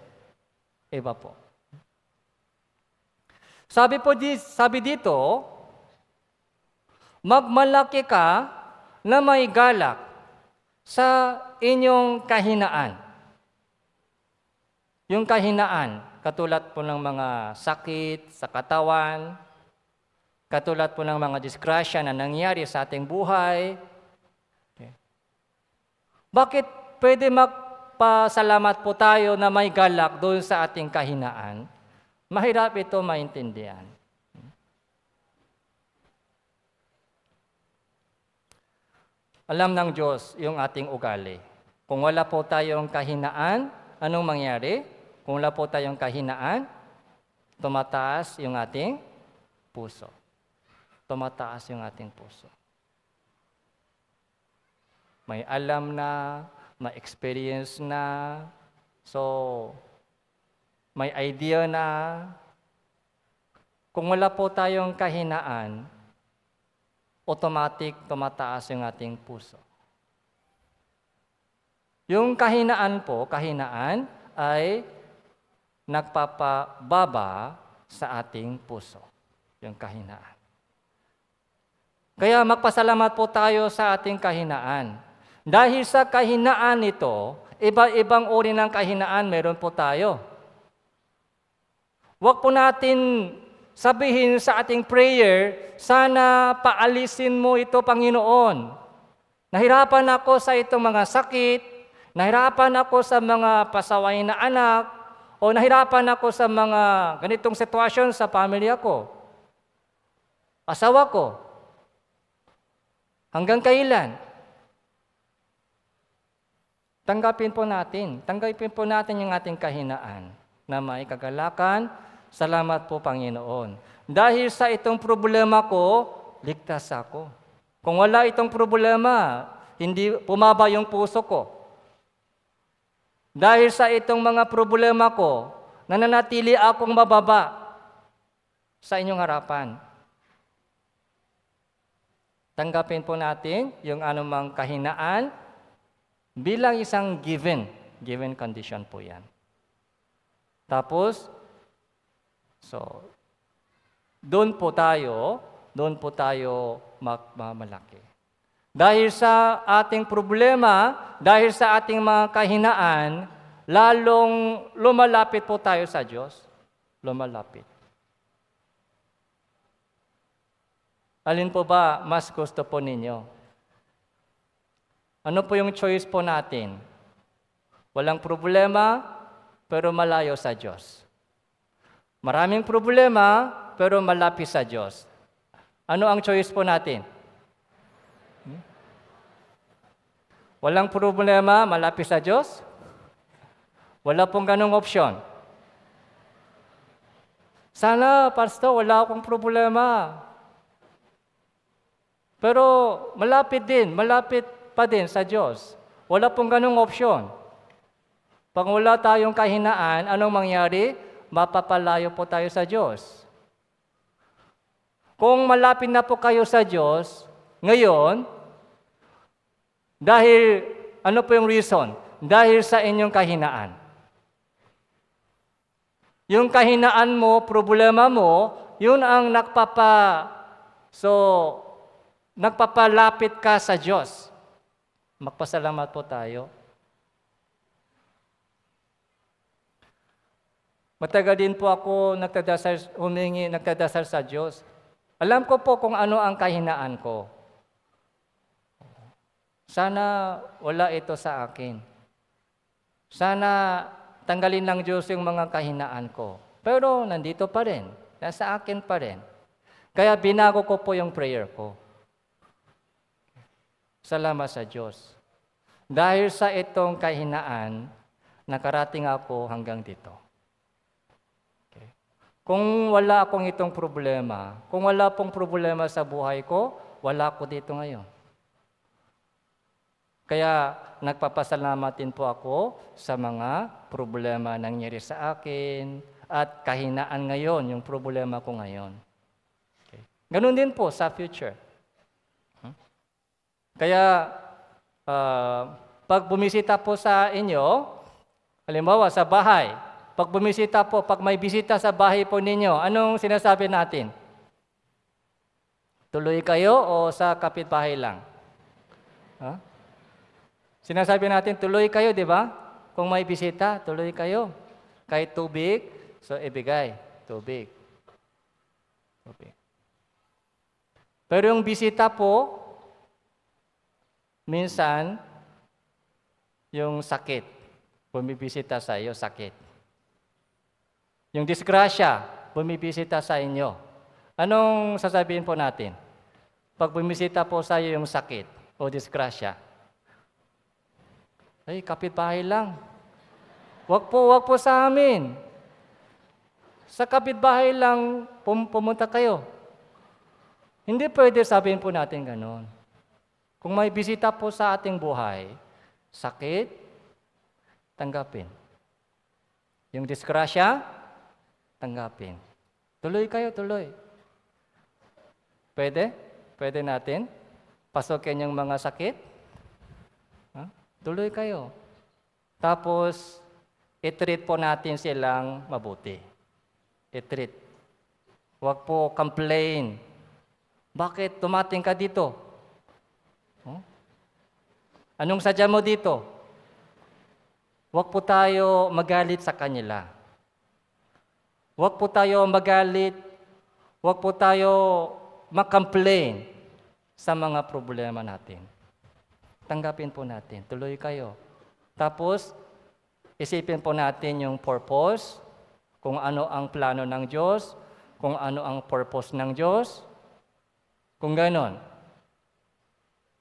Iba po. Sabi po di, sabi dito, magmalaki ka na may galak sa inyong kahinaan. Yung kahinaan, katulad po ng mga sakit sa katawan, katulad po ng mga disgrasya na nangyari sa ating buhay. Okay. Bakit pwede magpasalamat po tayo na may galak doon sa ating kahinaan? Mahirap ito maintindihan. Alam ng Diyos yung ating ugali. Kung wala po tayong kahinaan, anong mangyari? Kung wala po tayong kahinaan, tumataas yung ating puso. Tumataas yung ating puso. May alam na, may experience na, so may idea na. Kung wala po tayong kahinaan, automatic tumataas yung ating puso. Yung kahinaan po, kahinaan ay nagpapababa sa ating puso, yung kahinaan. Kaya magpasalamat po tayo sa ating kahinaan. Dahil sa kahinaan ito, iba-ibang uri ng kahinaan meron po tayo. Huwag po natin sabihin sa ating prayer, sana paalisin mo ito, Panginoon. Nahirapan ako sa itong mga sakit, nahirapan ako sa mga pasaway na anak, o nahirapan ako sa mga ganitong sitwasyon sa pamilya ko, asawa ko, hanggang kailan? Tanggapin po natin, tanggapin po natin yung ating kahinaan na may kagalakan. Salamat po Panginoon. Dahil sa itong problema ko, ligtas ako. Kung wala itong problema, hindi pumaba yung puso ko. Dahil sa itong mga problema ko, nananatili akong mababa sa inyong harapan. Tanggapin po natin yung anumang kahinaan bilang isang given. Given condition po yan. Tapos, so, doon po tayo, doon po tayo mamalaki. Dahil sa ating problema, dahil sa ating mga kahinaan, lalong lumalapit po tayo sa Diyos. Lumalapit. Alin po ba mas gusto po ninyo? Ano po yung choice po natin? Walang problema, pero malayo sa Diyos. Maraming problema, pero malapit sa Diyos. Ano ang choice po natin? Walang problema, malapit sa Diyos. Wala pong ganong option. Sana, pastor, wala akong problema. Pero malapit din, malapit pa din sa Diyos. Wala pong ganong option. Pag wala tayong kahinaan, anong mangyari? Mapapalayo po tayo sa Diyos. Kung malapit na po kayo sa Diyos, ngayon, dahil, ano po yung reason? Dahil sa inyong kahinaan. Yung kahinaan mo, problema mo, yun ang nagpapa, so, nagpapalapit ka sa Diyos. Magpasalamat po tayo. Matagal din po ako nagtadasal, humingi, nagtadasal sa Diyos. Alam ko po kung ano ang kahinaan ko. Sana wala ito sa akin. Sana tanggalin lang Diyos yung mga kahinaan ko. Pero nandito pa rin. Nasa akin pa rin. Kaya binago ko po yung prayer ko. Salamat sa Diyos. Dahil sa itong kahinaan, nakarating ako hanggang dito. Okay. Kung wala akong itong problema, kung wala pong problema sa buhay ko, wala ako dito ngayon. Kaya nagpapasalamatin po ako sa mga problema nangyari sa akin at kahinaan ngayon, yung problema ko ngayon. Okay. Ganun din po sa future. Hmm? Kaya uh, pag bumisita po sa inyo, halimbawa sa bahay, pag bumisita po, pag may bisita sa bahay po ninyo, anong sinasabi natin? Tuloy kayo o sa kapitbahay lang? Huh? Sinasabi natin, tuloy kayo, di ba? Kung may bisita, tuloy kayo. Kahit tubig, so ibigay, tubig. Tubig. Pero yung bisita po, minsan, yung sakit. Bumibisita sa iyo, sakit. Yung disgrasya, bumibisita sa inyo. Anong sasabihin po natin? Pag bumisita po sa iyo yung sakit o disgrasya, ay, kapitbahay lang. Wag po, wag po sa amin. Sa kapitbahay lang pum pumunta kayo. Hindi pwede sabihin po natin ganon. Kung may bisita po sa ating buhay, sakit, tanggapin. Yung disgrasya, tanggapin. Tuloy kayo, tuloy. Pwede? Pwede natin? Pasokin yung mga sakit? Tuloy kayo. Tapos, itreat po natin silang mabuti. Itreat. Huwag po complain. Bakit tumating ka dito? Huh? Hmm? Anong sadya mo dito? Huwag po tayo magalit sa kanila. Huwag po tayo magalit. Huwag po tayo makomplain sa mga problema natin tanggapin po natin. Tuloy kayo. Tapos, isipin po natin yung purpose, kung ano ang plano ng Diyos, kung ano ang purpose ng Diyos. Kung ganon,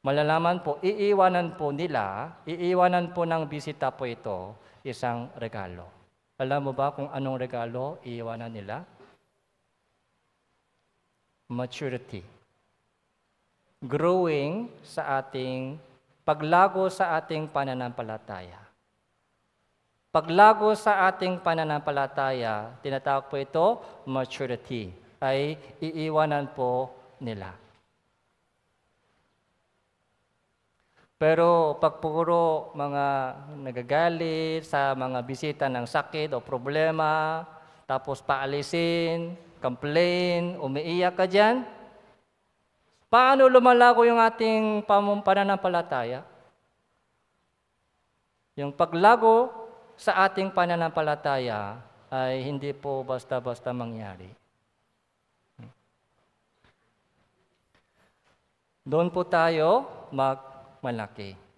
malalaman po, iiwanan po nila, iiwanan po ng bisita po ito, isang regalo. Alam mo ba kung anong regalo iiwanan nila? Maturity. Growing sa ating paglago sa ating pananampalataya. Paglago sa ating pananampalataya, tinatawag po ito maturity, ay iiwanan po nila. Pero pag puro mga nagagalit sa mga bisita ng sakit o problema, tapos paalisin, complain, umiiyak ka dyan, Paano lumalago yung ating pananampalataya? Yung paglago sa ating pananampalataya ay hindi po basta-basta mangyari. Doon po tayo magmalaki.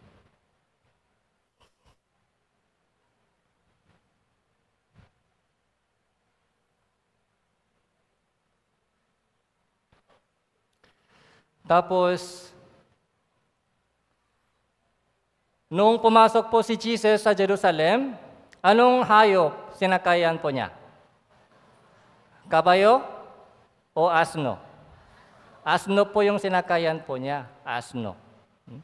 Tapos, noong pumasok po si Jesus sa Jerusalem, anong hayop sinakayan po niya? Kabayo o asno? Asno po yung sinakayan po niya, asno. Hmm?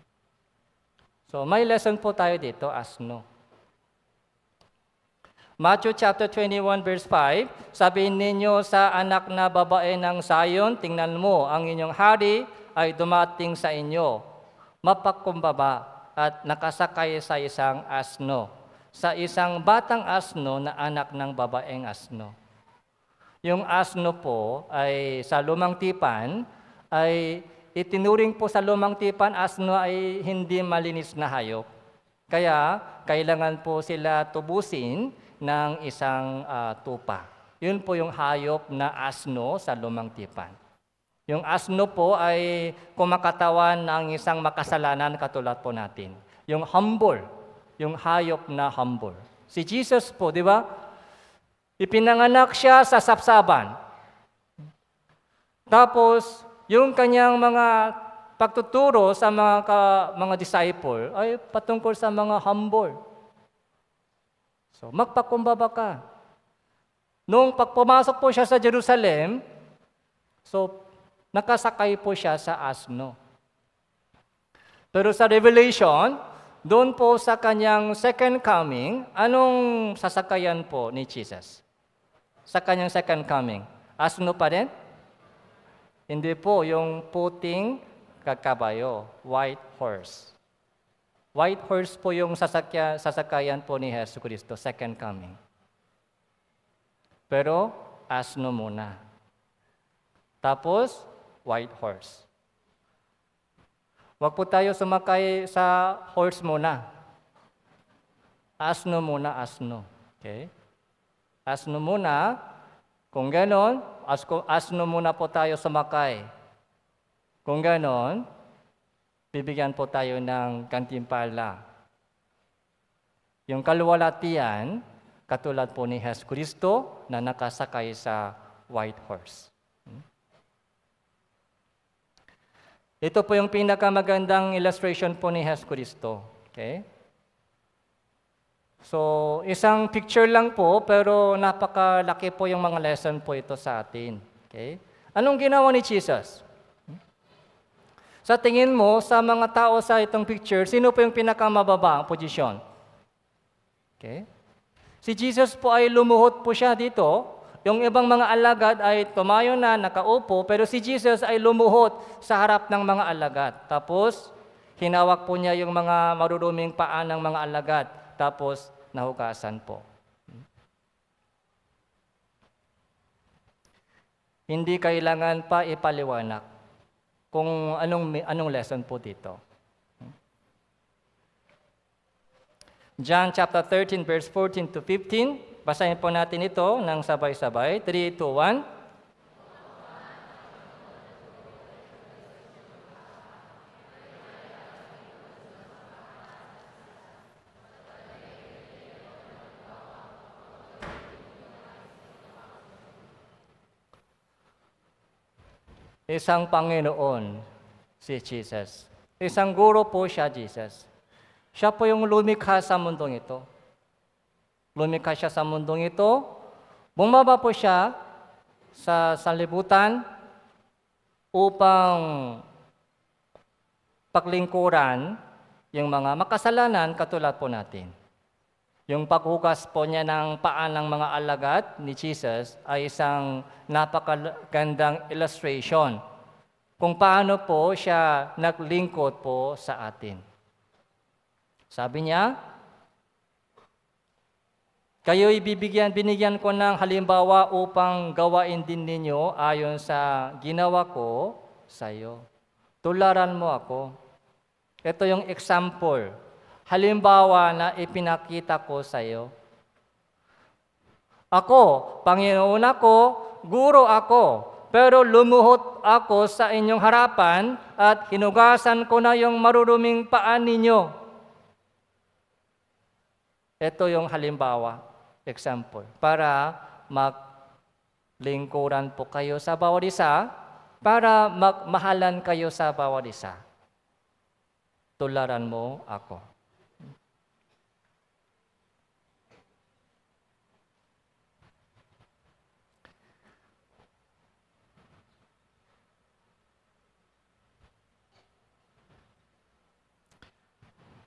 So may lesson po tayo dito, asno. Matthew chapter 21 verse 5, sabihin ninyo sa anak na babae ng Zion, tingnan mo ang inyong hari, ay dumating sa inyo, mapakumbaba at nakasakay sa isang asno, sa isang batang asno na anak ng babaeng asno. Yung asno po ay sa lumang tipan ay itinuring po sa lumang tipan asno ay hindi malinis na hayop. Kaya kailangan po sila tubusin ng isang uh, tupa. Yun po yung hayop na asno sa lumang tipan. Yung asno po ay kumakatawan ng isang makasalanan katulad po natin. Yung humble, yung hayop na humble. Si Jesus po, di ba? Ipinanganak siya sa sapsaban. Tapos, yung kanyang mga pagtuturo sa mga ka, mga disciple ay patungkol sa mga humble. So, magpakumbaba ka. Noong pagpumasok po siya sa Jerusalem, so nakasakay po siya sa asno. Pero sa Revelation, doon po sa kanyang second coming, anong sasakayan po ni Jesus? Sa kanyang second coming? Asno pa rin? Hindi po, yung puting kakabayo, white horse. White horse po yung sasakya, sasakayan po ni Jesus Kristo, second coming. Pero asno muna. Tapos, white horse. Huwag po tayo sumakay sa horse muna. Asno muna, asno. Okay? Asno muna. Kung ganon, asko, asno muna po tayo sumakay. Kung ganon, bibigyan po tayo ng kantimpala. Yung kaluwalatian, katulad po ni Jesus Kristo na nakasakay sa white horse. Ito po yung pinakamagandang illustration po ni Jesus Cristo. Okay? So, isang picture lang po, pero napakalaki po yung mga lesson po ito sa atin. Okay? Anong ginawa ni Jesus? Sa tingin mo, sa mga tao sa itong picture, sino po yung pinakamababa ang posisyon? Okay? Si Jesus po ay lumuhot po siya dito yung ibang mga alagad ay tumayo na, nakaupo, pero si Jesus ay lumuhot sa harap ng mga alagad. Tapos, hinawak po niya yung mga maruruming paa ng mga alagad. Tapos, nahukasan po. Hindi kailangan pa ipaliwanag kung anong, anong lesson po dito. John chapter 13 verse 14 to 15, Basahin po natin ito ng sabay-sabay. 3, 2, 1. Isang Panginoon, si Jesus. Isang guro po siya, Jesus. Siya po yung lumikha sa mundong ito. Lumikha siya sa mundong ito. Bumaba po siya sa sanlibutan upang paglingkuran yung mga makasalanan katulad po natin. Yung paghugas po niya ng paa ng mga alagat ni Jesus ay isang napakagandang illustration kung paano po siya naglingkod po sa atin. Sabi niya, Kayo'y bibigyan, binigyan ko ng halimbawa upang gawain din ninyo ayon sa ginawa ko sa iyo. Tularan mo ako. Ito yung example. Halimbawa na ipinakita ko sa iyo. Ako, Panginoon ako, guro ako, pero lumuhot ako sa inyong harapan at hinugasan ko na yung maruruming paan ninyo. Ito yung halimbawa example, para maglingkuran po kayo sa bawat isa, para magmahalan kayo sa bawat isa. Tularan mo ako.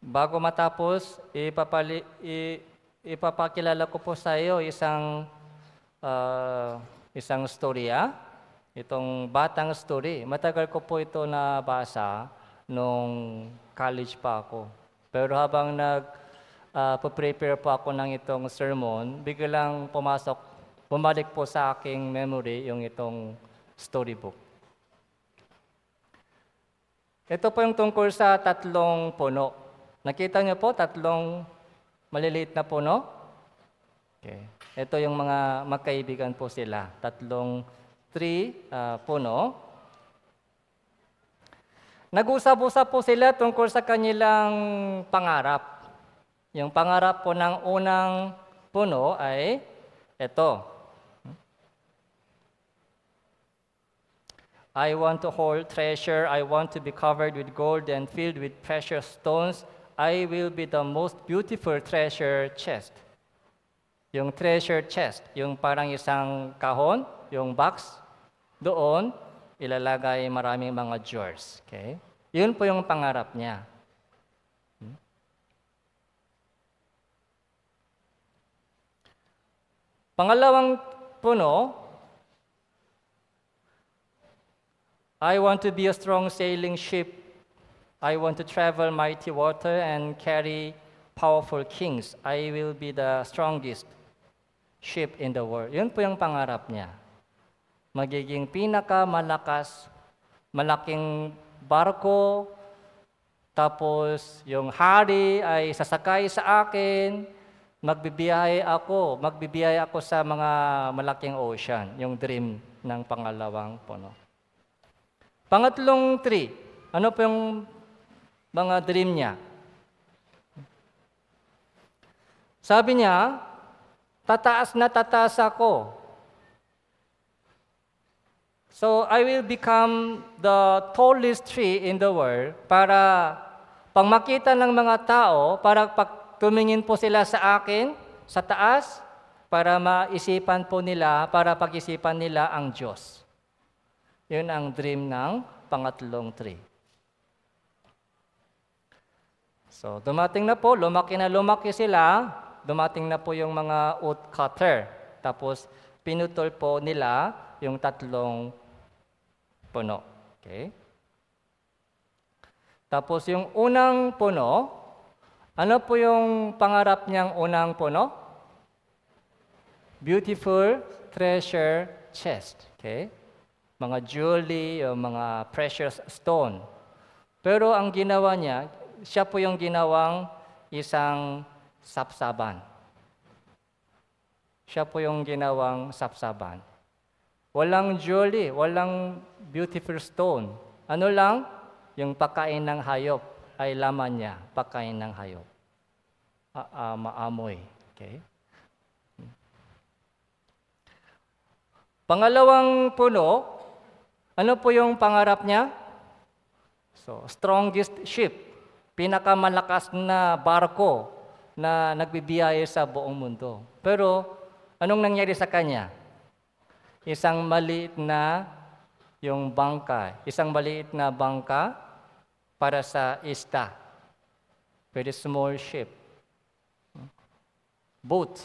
Bago matapos, ipapali, i, ipapakilala ko po sa iyo isang uh, isang storya. Ah. Itong batang story. Matagal ko po ito nabasa nung college pa ako. Pero habang nag uh, ah, prepare po ako ng itong sermon, biglang pumasok, bumalik po sa aking memory yung itong storybook. Ito po yung tungkol sa tatlong puno. Nakita niyo po, tatlong Maliliit na po, no? Okay. Ito yung mga magkaibigan po sila. Tatlong tree uh, ah, puno. Nag-usap-usap po sila tungkol sa kanilang pangarap. Yung pangarap po ng unang puno ay ito. I want to hold treasure. I want to be covered with gold and filled with precious stones I will be the most beautiful treasure chest. Yung treasure chest, yung parang isang kahon, yung box, doon ilalagay maraming mga jewels. Okay? Yun po yung pangarap niya. Hmm? Pangalawang puno, I want to be a strong sailing ship I want to travel mighty water and carry powerful kings. I will be the strongest ship in the world. Yun po yung pangarap niya. Magiging pinakamalakas, malaking barko, tapos yung hari ay sasakay sa akin, magbibiyahe ako, magbibiyahe ako sa mga malaking ocean, yung dream ng pangalawang puno. Pangatlong tree, ano po yung mga dream niya. Sabi niya, tataas na tataas ako. So I will become the tallest tree in the world para pang makita ng mga tao, para pag tumingin po sila sa akin, sa taas, para maisipan po nila, para pag-isipan nila ang Diyos. Yun ang dream ng pangatlong tree. So, dumating na po, lumaki na lumaki sila, dumating na po yung mga wood cutter. Tapos, pinutol po nila yung tatlong puno. Okay? Tapos, yung unang puno, ano po yung pangarap niyang unang puno? Beautiful treasure chest. Okay? Mga jewelry, yung mga precious stone. Pero ang ginawa niya, siya po yung ginawang isang sapsaban. Siya po yung ginawang sapsaban. Walang jewelry, walang beautiful stone. Ano lang? Yung pagkain ng hayop ay laman niya, pagkain ng hayop. Uh, uh, maamoy. Okay? Pangalawang puno, ano po yung pangarap niya? So, strongest ship pinakamalakas na barko na nagbibiyahe sa buong mundo. Pero anong nangyari sa kanya? Isang maliit na yung bangka, isang maliit na bangka para sa ista. Very small ship. Boat.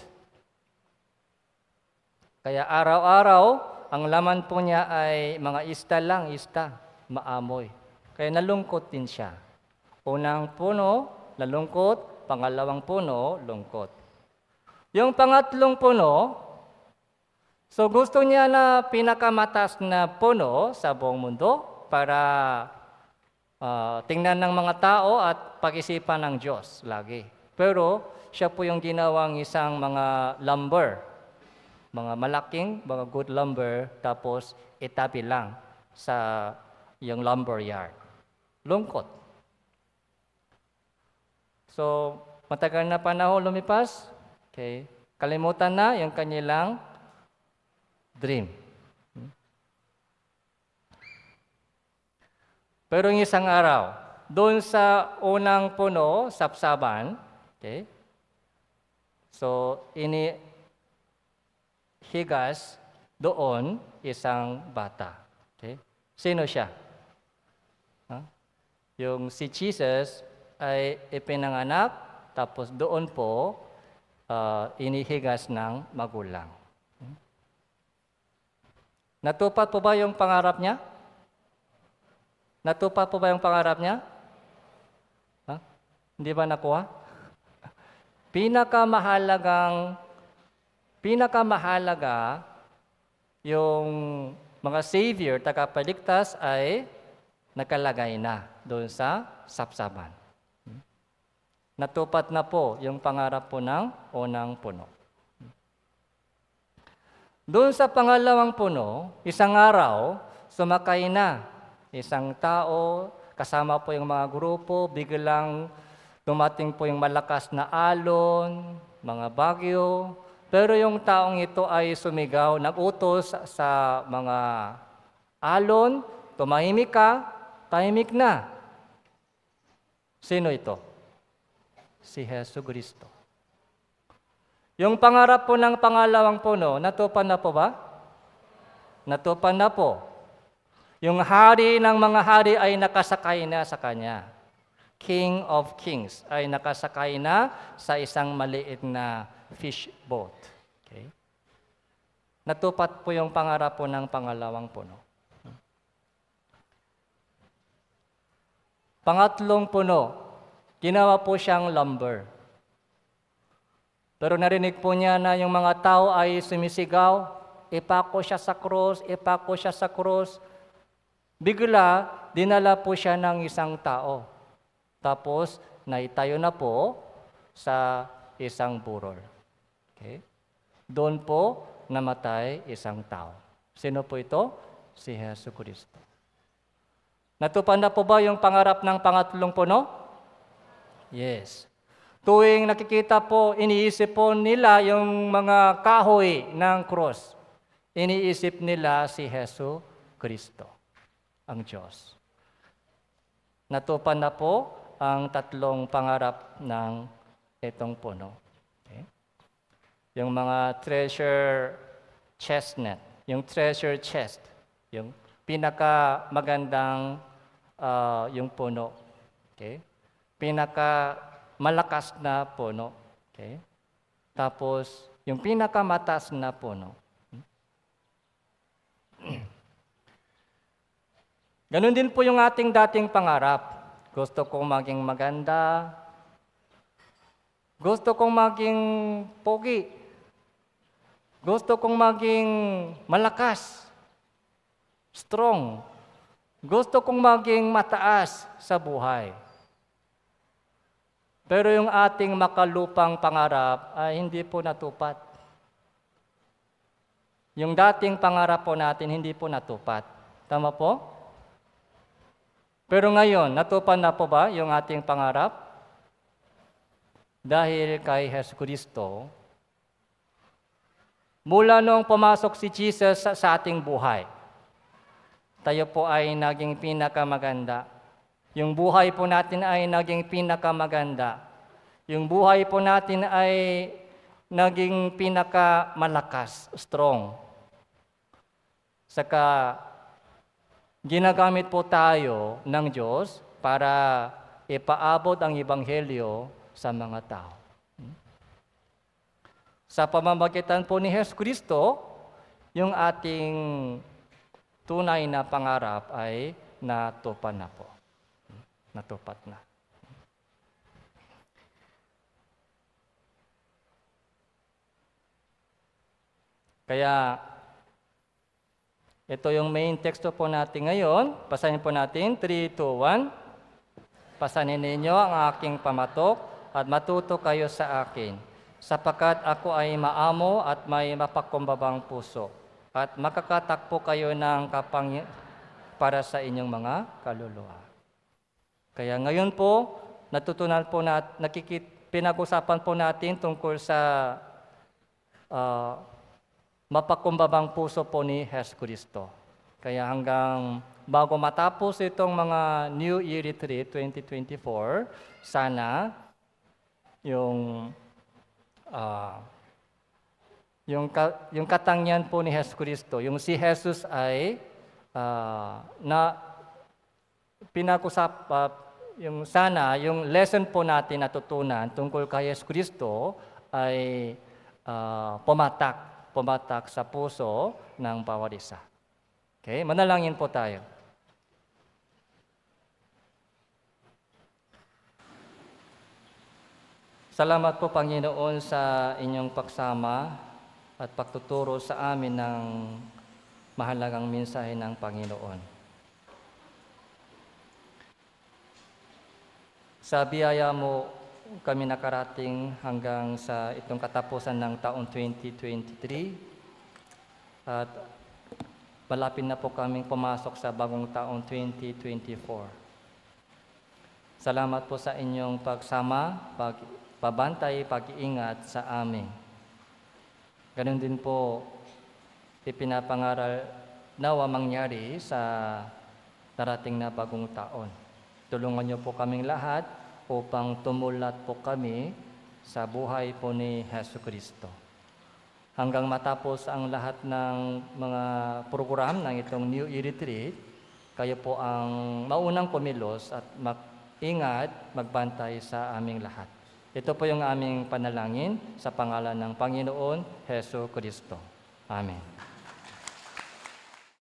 Kaya araw-araw, ang laman po niya ay mga ista lang, ista, maamoy. Kaya nalungkot din siya. Unang puno, lalungkot. Pangalawang puno, lungkot. Yung pangatlong puno, so gusto niya na pinakamatas na puno sa buong mundo para uh, tingnan ng mga tao at pag-isipan ng Diyos lagi. Pero siya po yung ginawang isang mga lumber, mga malaking, mga good lumber, tapos itabi lang sa yung lumber yard. Lungkot. So, matagal na panahon lumipas. Okay. Kalimutan na yung kanilang dream. Hmm. Pero yung isang araw, doon sa unang puno, sapsaban, okay? So, ini higas doon isang bata. Okay? Sino siya? Huh? Yung si Jesus, ay ipinanganak, tapos doon po uh, inihigas ng magulang. Natupad po ba yung pangarap niya? Natupad po ba yung pangarap niya? Ha? Hindi ba nakuha? Pinakamahalagang pinakamahalaga yung mga savior, tagapaligtas ay nakalagay na doon sa sapsaban. Natupat na po yung pangarap po ng unang puno. Doon sa pangalawang puno, isang araw, sumakay na isang tao, kasama po yung mga grupo, biglang dumating po yung malakas na alon, mga bagyo, pero yung taong ito ay sumigaw, nagutos sa mga alon, tumahimik ka, tahimik na. Sino ito? si Heso Kristo. Yung pangarap po ng pangalawang puno, natupan na po ba? Natupan na po. Yung hari ng mga hari ay nakasakay na sa kanya. King of Kings ay nakasakay na sa isang maliit na fish boat. Okay? Natupat po yung pangarap po ng pangalawang puno. Pangatlong puno, Ginawa po siyang lumber. Pero narinig po niya na yung mga tao ay sumisigaw, ipako siya sa cross, ipako siya sa cross. Bigla, dinala po siya ng isang tao. Tapos, naitayo na po sa isang burol. Okay? Doon po namatay isang tao. Sino po ito? Si Jesus Kristo. Natupad na po ba yung pangarap ng pangatlong puno? Yes. Tuwing nakikita po, iniisip po nila yung mga kahoy ng cross. Iniisip nila si Heso Kristo, ang Diyos. Natupan na po ang tatlong pangarap ng itong puno. Okay? Yung mga treasure chest chestnut, yung treasure chest, yung pinakamagandang uh, yung puno. Okay? pinaka malakas na puno. Okay? Tapos, yung pinakamataas na puno. Ganon din po yung ating dating pangarap. Gusto kong maging maganda. Gusto kong maging pogi. Gusto kong maging malakas. Strong. Gusto kong maging mataas sa buhay. Pero yung ating makalupang pangarap ay hindi po natupad. Yung dating pangarap po natin hindi po natupad. Tama po? Pero ngayon, natupad na po ba yung ating pangarap? Dahil kay Jesus Kristo, mula noong pumasok si Jesus sa, sa ating buhay, tayo po ay naging pinakamaganda yung buhay po natin ay naging pinakamaganda. Yung buhay po natin ay naging pinakamalakas, strong. Saka ginagamit po tayo ng Diyos para ipaabot ang Ebanghelyo sa mga tao. Sa pamamagitan po ni Jesus Kristo, yung ating tunay na pangarap ay natupan na po. Natupat na. Kaya, ito yung main texto po natin ngayon. Pasahin po natin, 3, 2, 1. Pasanin ninyo ang aking pamatok at matuto kayo sa akin, sapagkat ako ay maamo at may mapakumbabang puso, at makakatakpo kayo ng kapangyarihan para sa inyong mga kaluluwa. Kaya ngayon po, natutunan po na nakikit, pinag-usapan po natin tungkol sa uh, mapakumbabang puso po ni Jesus Kristo. Kaya hanggang bago matapos itong mga New Year Retreat 2024, sana yung uh, yung, ka, yung katangian po ni Jesus Kristo, yung si Jesus ay uh, na pinakusap, uh, yung sana, yung lesson po natin natutunan tungkol kay Yesu Kristo ay uh, pumatak, pumatak sa puso ng bawat isa. Okay, manalangin po tayo. Salamat po Panginoon sa inyong pagsama at pagtuturo sa amin ng mahalagang mensahe ng Panginoon. Sa biyaya mo, kami nakarating hanggang sa itong katapusan ng taong 2023 at malapit na po kaming pumasok sa bagong taong 2024. Salamat po sa inyong pagsama, pagbabantay, pag-iingat sa amin. Ganun din po ipinapangaral nawa mangyari sa darating na bagong taon. Tulungan niyo po kaming lahat upang tumulat po kami sa buhay po ni Heso Kristo. Hanggang matapos ang lahat ng mga program ng itong New Year Retreat, kayo po ang maunang kumilos at mag-ingat, magbantay sa aming lahat. Ito po yung aming panalangin sa pangalan ng Panginoon Heso Kristo. Amen.